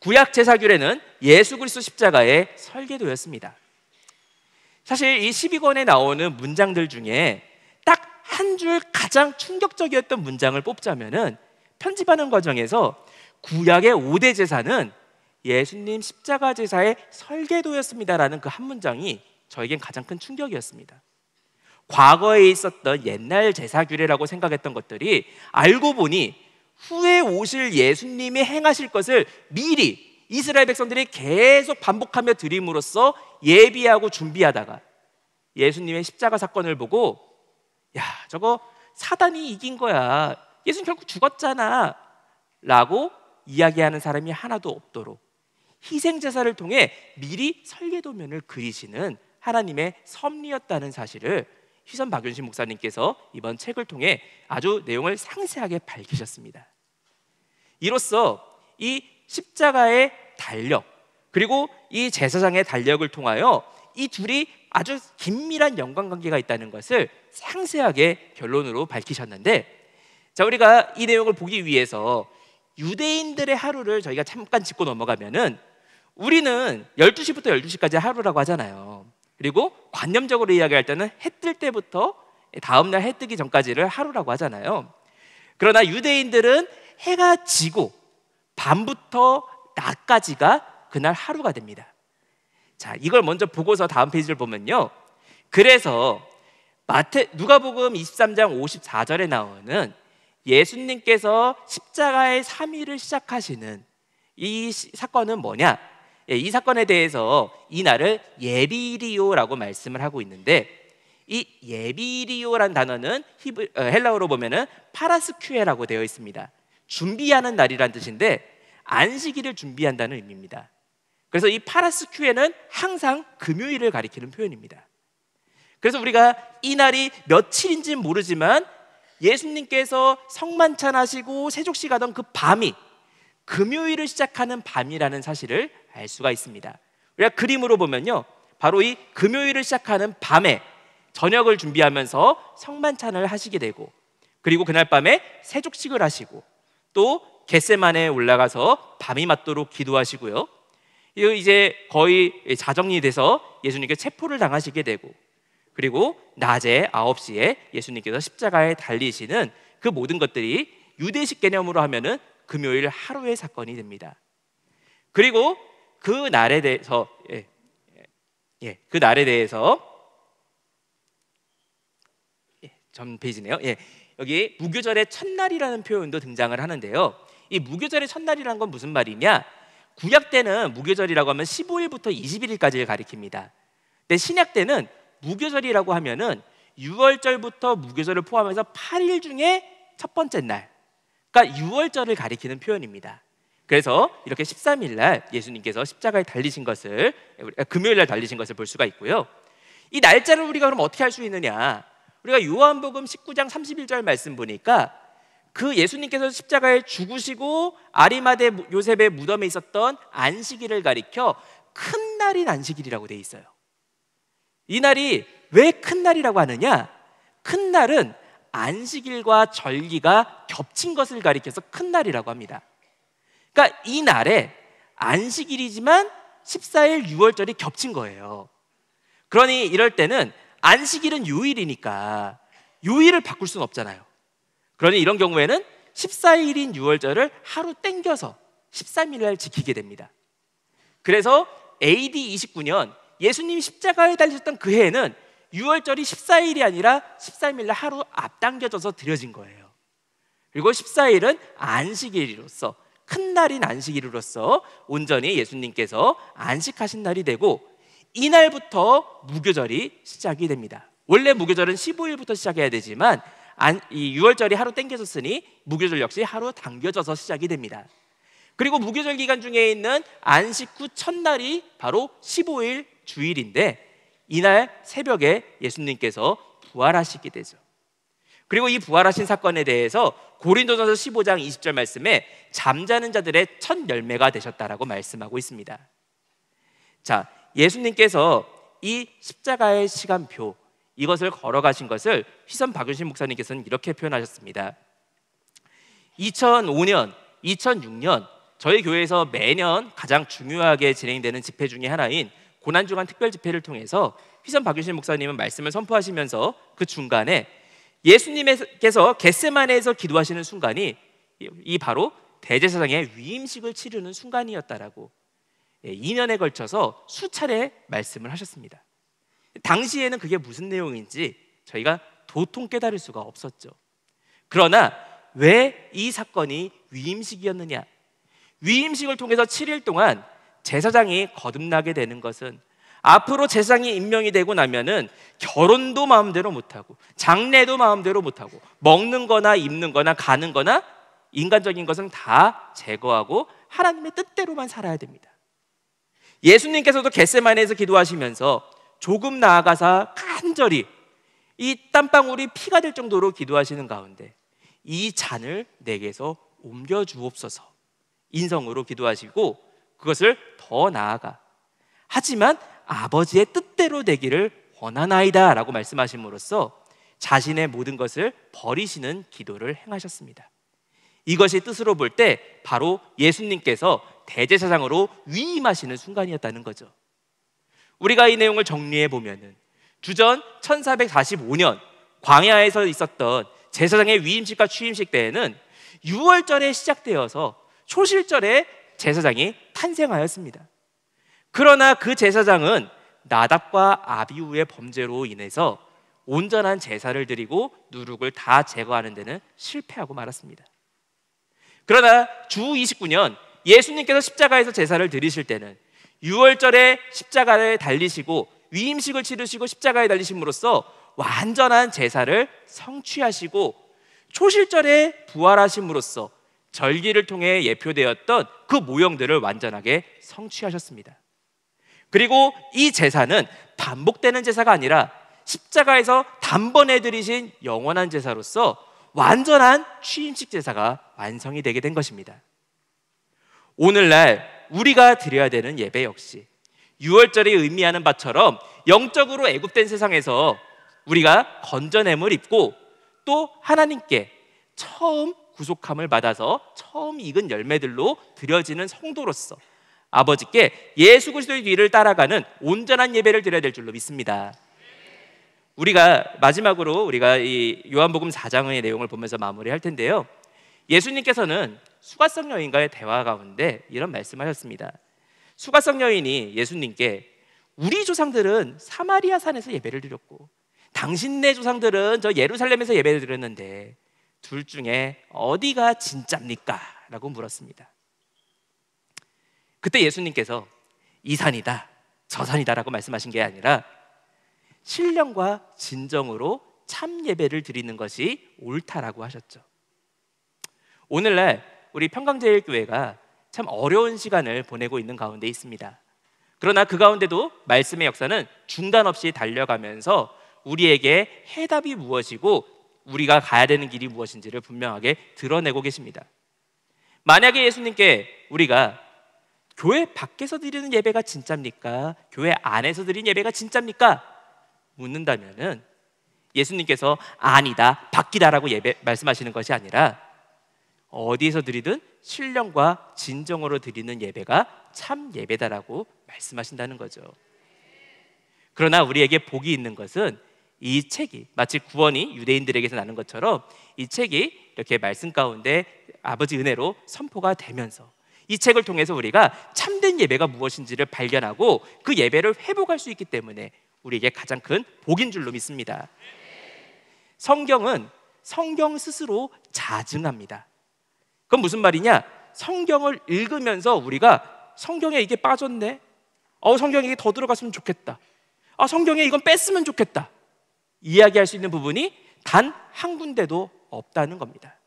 구약 제사규례는 예수 그리스도 십자가의 설계도였습니다. 사실 이 12권에 나오는 문장들 중에 딱 한 줄 가장 충격적이었던 문장을 뽑자면은 편집하는 과정에서 구약의 5대 제사는 예수님 십자가 제사의 설계도였습니다라는 그 한 문장이 저에겐 가장 큰 충격이었습니다. 과거에 있었던 옛날 제사 규례라고 생각했던 것들이 알고 보니 후에 오실 예수님이 행하실 것을 미리 이스라엘 백성들이 계속 반복하며 드림으로써 예비하고 준비하다가 예수님의 십자가 사건을 보고 야 저거 사단이 이긴 거야 예수님 결국 죽었잖아 라고 이야기하는 사람이 하나도 없도록 희생 제사를 통해 미리 설계도면을 그리시는 하나님의 섭리였다는 사실을 희선 박윤식 목사님께서 이번 책을 통해 아주 내용을 상세하게 밝히셨습니다. 이로써 이 십자가의 달력 그리고 이 제사장의 달력을 통하여 이 둘이 아주 긴밀한 연관관계가 있다는 것을 상세하게 결론으로 밝히셨는데 자 우리가 이 내용을 보기 위해서 유대인들의 하루를 저희가 잠깐 짚고 넘어가면은 우리는 12시부터 12시까지 하루라고 하잖아요. 그리고 관념적으로 이야기할 때는 해 뜰 때부터 다음 날 해 뜨기 전까지를 하루라고 하잖아요. 그러나 유대인들은 해가 지고 밤부터 낮까지가 그날 하루가 됩니다. 자, 이걸 먼저 보고서 다음 페이지를 보면요. 그래서 마태 누가복음 23장 54절에 나오는 예수님께서 십자가의 3일을 시작하시는 이 사건은 뭐냐? 예, 이 사건에 대해서 이 날을 예비리오라고 말씀을 하고 있는데 이 예비리오란 단어는 히브, 어, 헬라어로 보면은 파라스큐에라고 되어 있습니다. 준비하는 날이란 뜻인데 안식일을 준비한다는 의미입니다. 그래서 이 파라스큐에는 항상 금요일을 가리키는 표현입니다. 그래서 우리가 이 날이 며칠인지는 모르지만 예수님께서 성만찬 하시고 세족식 하던 그 밤이 금요일을 시작하는 밤이라는 사실을 알 수가 있습니다. 우리가 그림으로 보면요. 바로 이 금요일을 시작하는 밤에 저녁을 준비하면서 성만찬을 하시게 되고 그리고 그날 밤에 세족식을 하시고 또 겟세만에 올라가서 밤이 맞도록 기도하시고요. 이제 거의 자정이 돼서 예수님께 체포를 당하시게 되고 그리고 낮에 9시에 예수님께서 십자가에 달리시는 그 모든 것들이 유대식 개념으로 하면은 금요일 하루의 사건이 됩니다. 그리고 그 날에 대해서 예, 예, 그 날에 대해서 예, 전 페이지네요. 예, 여기 무교절의 첫날이라는 표현도 등장을 하는데요. 이 무교절의 첫날이라는 건 무슨 말이냐? 구약 때는 무교절이라고 하면 15일부터 21일까지를 가리킵니다. 근데 신약 때는 무교절이라고 하면은 6월절부터 무교절을 포함해서 8일 중에 첫 번째 날, 그러니까 6월절을 가리키는 표현입니다. 그래서 이렇게 13일 날 예수님께서 십자가에 달리신 것을 금요일 날 달리신 것을 볼 수가 있고요. 이 날짜를 우리가 그럼 어떻게 할 수 있느냐? 우리가 요한복음 19장 31절 말씀 보니까 그 예수님께서 십자가에 죽으시고 아리마대 요셉의 무덤에 있었던 안식일을 가리켜 큰 날인 안식일이라고 돼 있어요. 이 날이 왜 큰 날이라고 하느냐? 큰 날은 안식일과 절기가 겹친 것을 가리켜서 큰 날이라고 합니다. 그러니까 이 날에 안식일이지만 14일 6월절이 겹친 거예요. 그러니 이럴 때는 안식일은 유일이니까 유일을 바꿀 수는 없잖아요. 그러니 이런 경우에는 14일인 6월절을 하루 땡겨서 13일 날 지키게 됩니다. 그래서 AD 29년 예수님이 십자가에 달리셨던 그 해에는 6월절이 14일이 아니라 13일 날 하루 앞당겨져서 드려진 거예요. 그리고 14일은 안식일로서 큰 날인 안식일로서 온전히 예수님께서 안식하신 날이 되고 이날부터 무교절이 시작이 됩니다. 원래 무교절은 15일부터 시작해야 되지만 안, 이 6월절이 하루 땡겨졌으니 무교절 역시 하루 당겨져서 시작이 됩니다. 그리고 무교절 기간 중에 있는 안식 후 첫날이 바로 15일 주일인데 이날 새벽에 예수님께서 부활하시게 되죠. 그리고 이 부활하신 사건에 대해서 고린도전서 15장 20절 말씀에 잠자는 자들의 첫 열매가 되셨다라고 말씀하고 있습니다. 자, 예수님께서 이 십자가의 시간표 이것을 걸어가신 것을 휘선 박윤신 목사님께서는 이렇게 표현하셨습니다. 2005년, 2006년 저희 교회에서 매년 가장 중요하게 진행되는 집회 중의 하나인 고난주간 특별 집회를 통해서 휘선 박윤신 목사님은 말씀을 선포하시면서 그 중간에 예수님께서 겟세만에서 기도하시는 순간이 이 바로 대제사장의 위임식을 치르는 순간이었다라고 2년에 예, 걸쳐서 수차례 말씀을 하셨습니다. 당시에는 그게 무슨 내용인지 저희가 도통 깨달을 수가 없었죠. 그러나 왜 이 사건이 위임식이었느냐? 위임식을 통해서 7일 동안 제사장이 거듭나게 되는 것은 앞으로 재상이 임명이 되고 나면은 결혼도 마음대로 못하고 장례도 마음대로 못하고 먹는 거나 입는 거나 가는 거나 인간적인 것은 다 제거하고 하나님의 뜻대로만 살아야 됩니다. 예수님께서도 겟세마에서 기도하시면서 조금 나아가사 간절히 이 땀방울이 피가 될 정도로 기도하시는 가운데 이 잔을 내게서 옮겨 주옵소서 인성으로 기도하시고 그것을 더 나아가 하지만 아버지의 뜻대로 되기를 원하나이다 라고 말씀하심으로써 자신의 모든 것을 버리시는 기도를 행하셨습니다. 이것이 뜻으로 볼 때 바로 예수님께서 대제사장으로 위임하시는 순간이었다는 거죠. 우리가 이 내용을 정리해 보면은 주전 1445년 광야에서 있었던 제사장의 위임식과 취임식 때에는 6월절에 시작되어서 초실절에 제사장이 탄생하였습니다. 그러나 그 제사장은 나답과 아비우의 범죄로 인해서 온전한 제사를 드리고 누룩을 다 제거하는 데는 실패하고 말았습니다. 그러나 주 29년 예수님께서 십자가에서 제사를 드리실 때는 6월절에 십자가에 달리시고 위임식을 치르시고 십자가에 달리심으로써 완전한 제사를 성취하시고 초실절에 부활하심으로써 절기를 통해 예표되었던 그 모형들을 완전하게 성취하셨습니다. 그리고 이 제사는 반복되는 제사가 아니라 십자가에서 단번에 드리신 영원한 제사로서 완전한 취임식 제사가 완성이 되게 된 것입니다. 오늘날 우리가 드려야 되는 예배 역시 유월절이 의미하는 바처럼 영적으로 애굽된 세상에서 우리가 건져냄을 입고 또 하나님께 처음 구속함을 받아서 처음 익은 열매들로 드려지는 성도로서 아버지께 예수 그리스도의 뒤를 따라가는 온전한 예배를 드려야 될 줄로 믿습니다. 우리가 마지막으로 우리가 이 요한복음 4장의 내용을 보면서 마무리할 텐데요. 예수님께서는 수가성 여인과의 대화 가운데 이런 말씀하셨습니다. 수가성 여인이 예수님께 우리 조상들은 사마리아 산에서 예배를 드렸고 당신네 조상들은 저 예루살렘에서 예배를 드렸는데 둘 중에 어디가 진짜입니까? 라고 물었습니다. 그때 예수님께서 이 산이다, 저 산이다라고 말씀하신 게 아니라 신령과 진정으로 참 예배를 드리는 것이 옳다라고 하셨죠. 오늘날 우리 평강제일교회가 참 어려운 시간을 보내고 있는 가운데 있습니다. 그러나 그 가운데도 말씀의 역사는 중단 없이 달려가면서 우리에게 해답이 무엇이고 우리가 가야 되는 길이 무엇인지를 분명하게 드러내고 계십니다. 만약에 예수님께 우리가 교회 밖에서 드리는 예배가 진짜입니까? 교회 안에서 드린 예배가 진짜입니까? 묻는다면은 예수님께서 아니다, 바뀌다라고 예배 말씀하시는 것이 아니라 어디에서 드리든 신령과 진정으로 드리는 예배가 참 예배다라고 말씀하신다는 거죠. 그러나 우리에게 복이 있는 것은 이 책이 마치 구원이 유대인들에게서 나는 것처럼 이 책이 이렇게 말씀 가운데 아버지 은혜로 선포가 되면서 이 책을 통해서 우리가 참된 예배가 무엇인지를 발견하고 그 예배를 회복할 수 있기 때문에 우리에게 가장 큰 복인 줄로 믿습니다. 성경은 성경 스스로 자증합니다. 그건 무슨 말이냐? 성경을 읽으면서 우리가 성경에 이게 빠졌네. 어, 성경에 이게 더 들어갔으면 좋겠다. 아, 성경에 이건 뺐으면 좋겠다. 이야기할 수 있는 부분이 단 한 군데도 없다는 겁니다.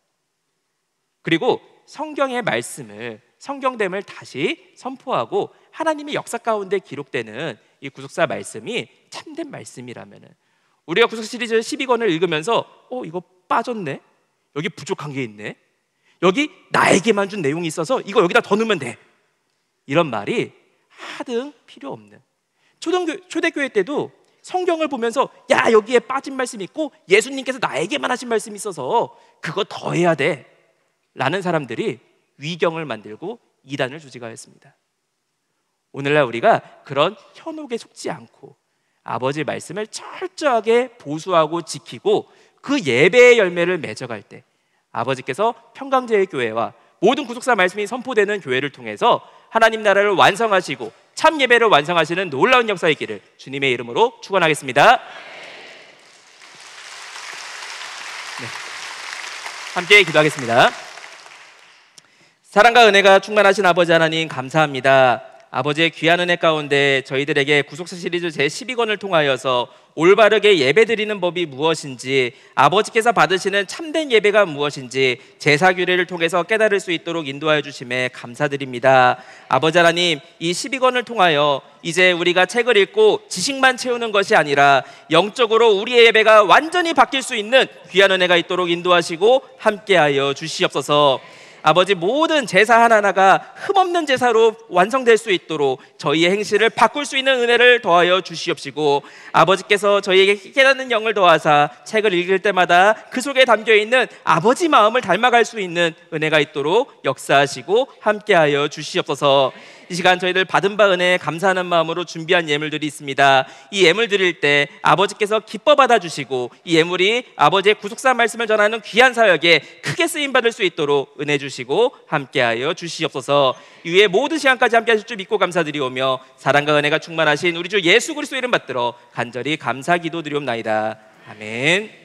그리고 성경의 말씀을 성경됨을 다시 선포하고 하나님의 역사 가운데 기록되는 이 구속사 말씀이 참된 말씀이라면은 우리가 구속 시리즈 12권을 읽으면서 어 이거 빠졌네 여기 부족한 게 있네 여기 나에게만 준 내용이 있어서 이거 여기다 더 넣으면 돼 이런 말이 하등 필요 없는 초등교, 초대교회 때도 성경을 보면서 야 여기에 빠진 말씀 있고 예수님께서 나에게만 하신 말씀이 있어서 그거 더 해야 돼 라는 사람들이 위경을 만들고 이단을 조직하였습니다. 오늘날 우리가 그런 현혹에 속지 않고 아버지 말씀을 철저하게 보수하고 지키고 그 예배의 열매를 맺어갈 때 아버지께서 평강제의 교회와 모든 구속사 말씀이 선포되는 교회를 통해서 하나님 나라를 완성하시고 참 예배를 완성하시는 놀라운 역사의 길을 주님의 이름으로 축원하겠습니다. 네. 함께 기도하겠습니다. 사랑과 은혜가 충만하신 아버지 하나님 감사합니다. 아버지의 귀한 은혜 가운데 저희들에게 구속사 시리즈 제12권을 통하여서 올바르게 예배드리는 법이 무엇인지 아버지께서 받으시는 참된 예배가 무엇인지 제사 규례를 통해서 깨달을 수 있도록 인도하여 주심에 감사드립니다. 아버지 하나님 이 12권을 통하여 이제 우리가 책을 읽고 지식만 채우는 것이 아니라 영적으로 우리의 예배가 완전히 바뀔 수 있는 귀한 은혜가 있도록 인도하시고 함께하여 주시옵소서. 아버지 모든 제사 하나하나가 흠없는 제사로 완성될 수 있도록 저희의 행실을 바꿀 수 있는 은혜를 더하여 주시옵시고 아버지께서 저희에게 깨닫는 영을 더하사 책을 읽을 때마다 그 속에 담겨 있는 아버지 마음을 닮아갈 수 있는 은혜가 있도록 역사하시고 함께하여 주시옵소서. 이 시간 저희들 받은 바 은혜에 감사하는 마음으로 준비한 예물들이 있습니다. 이 예물 드릴 때 아버지께서 기뻐 받아주시고 이 예물이 아버지의 구속사 말씀을 전하는 귀한 사역에 크게 쓰임 받을 수 있도록 은혜 주시고 함께하여 주시옵소서. 이후에 모든 시간까지 함께하실 줄 믿고 감사드리오며 사랑과 은혜가 충만하신 우리 주 예수 그리스도 이름 받들어 간절히 감사 기도드리옵나이다. 아멘.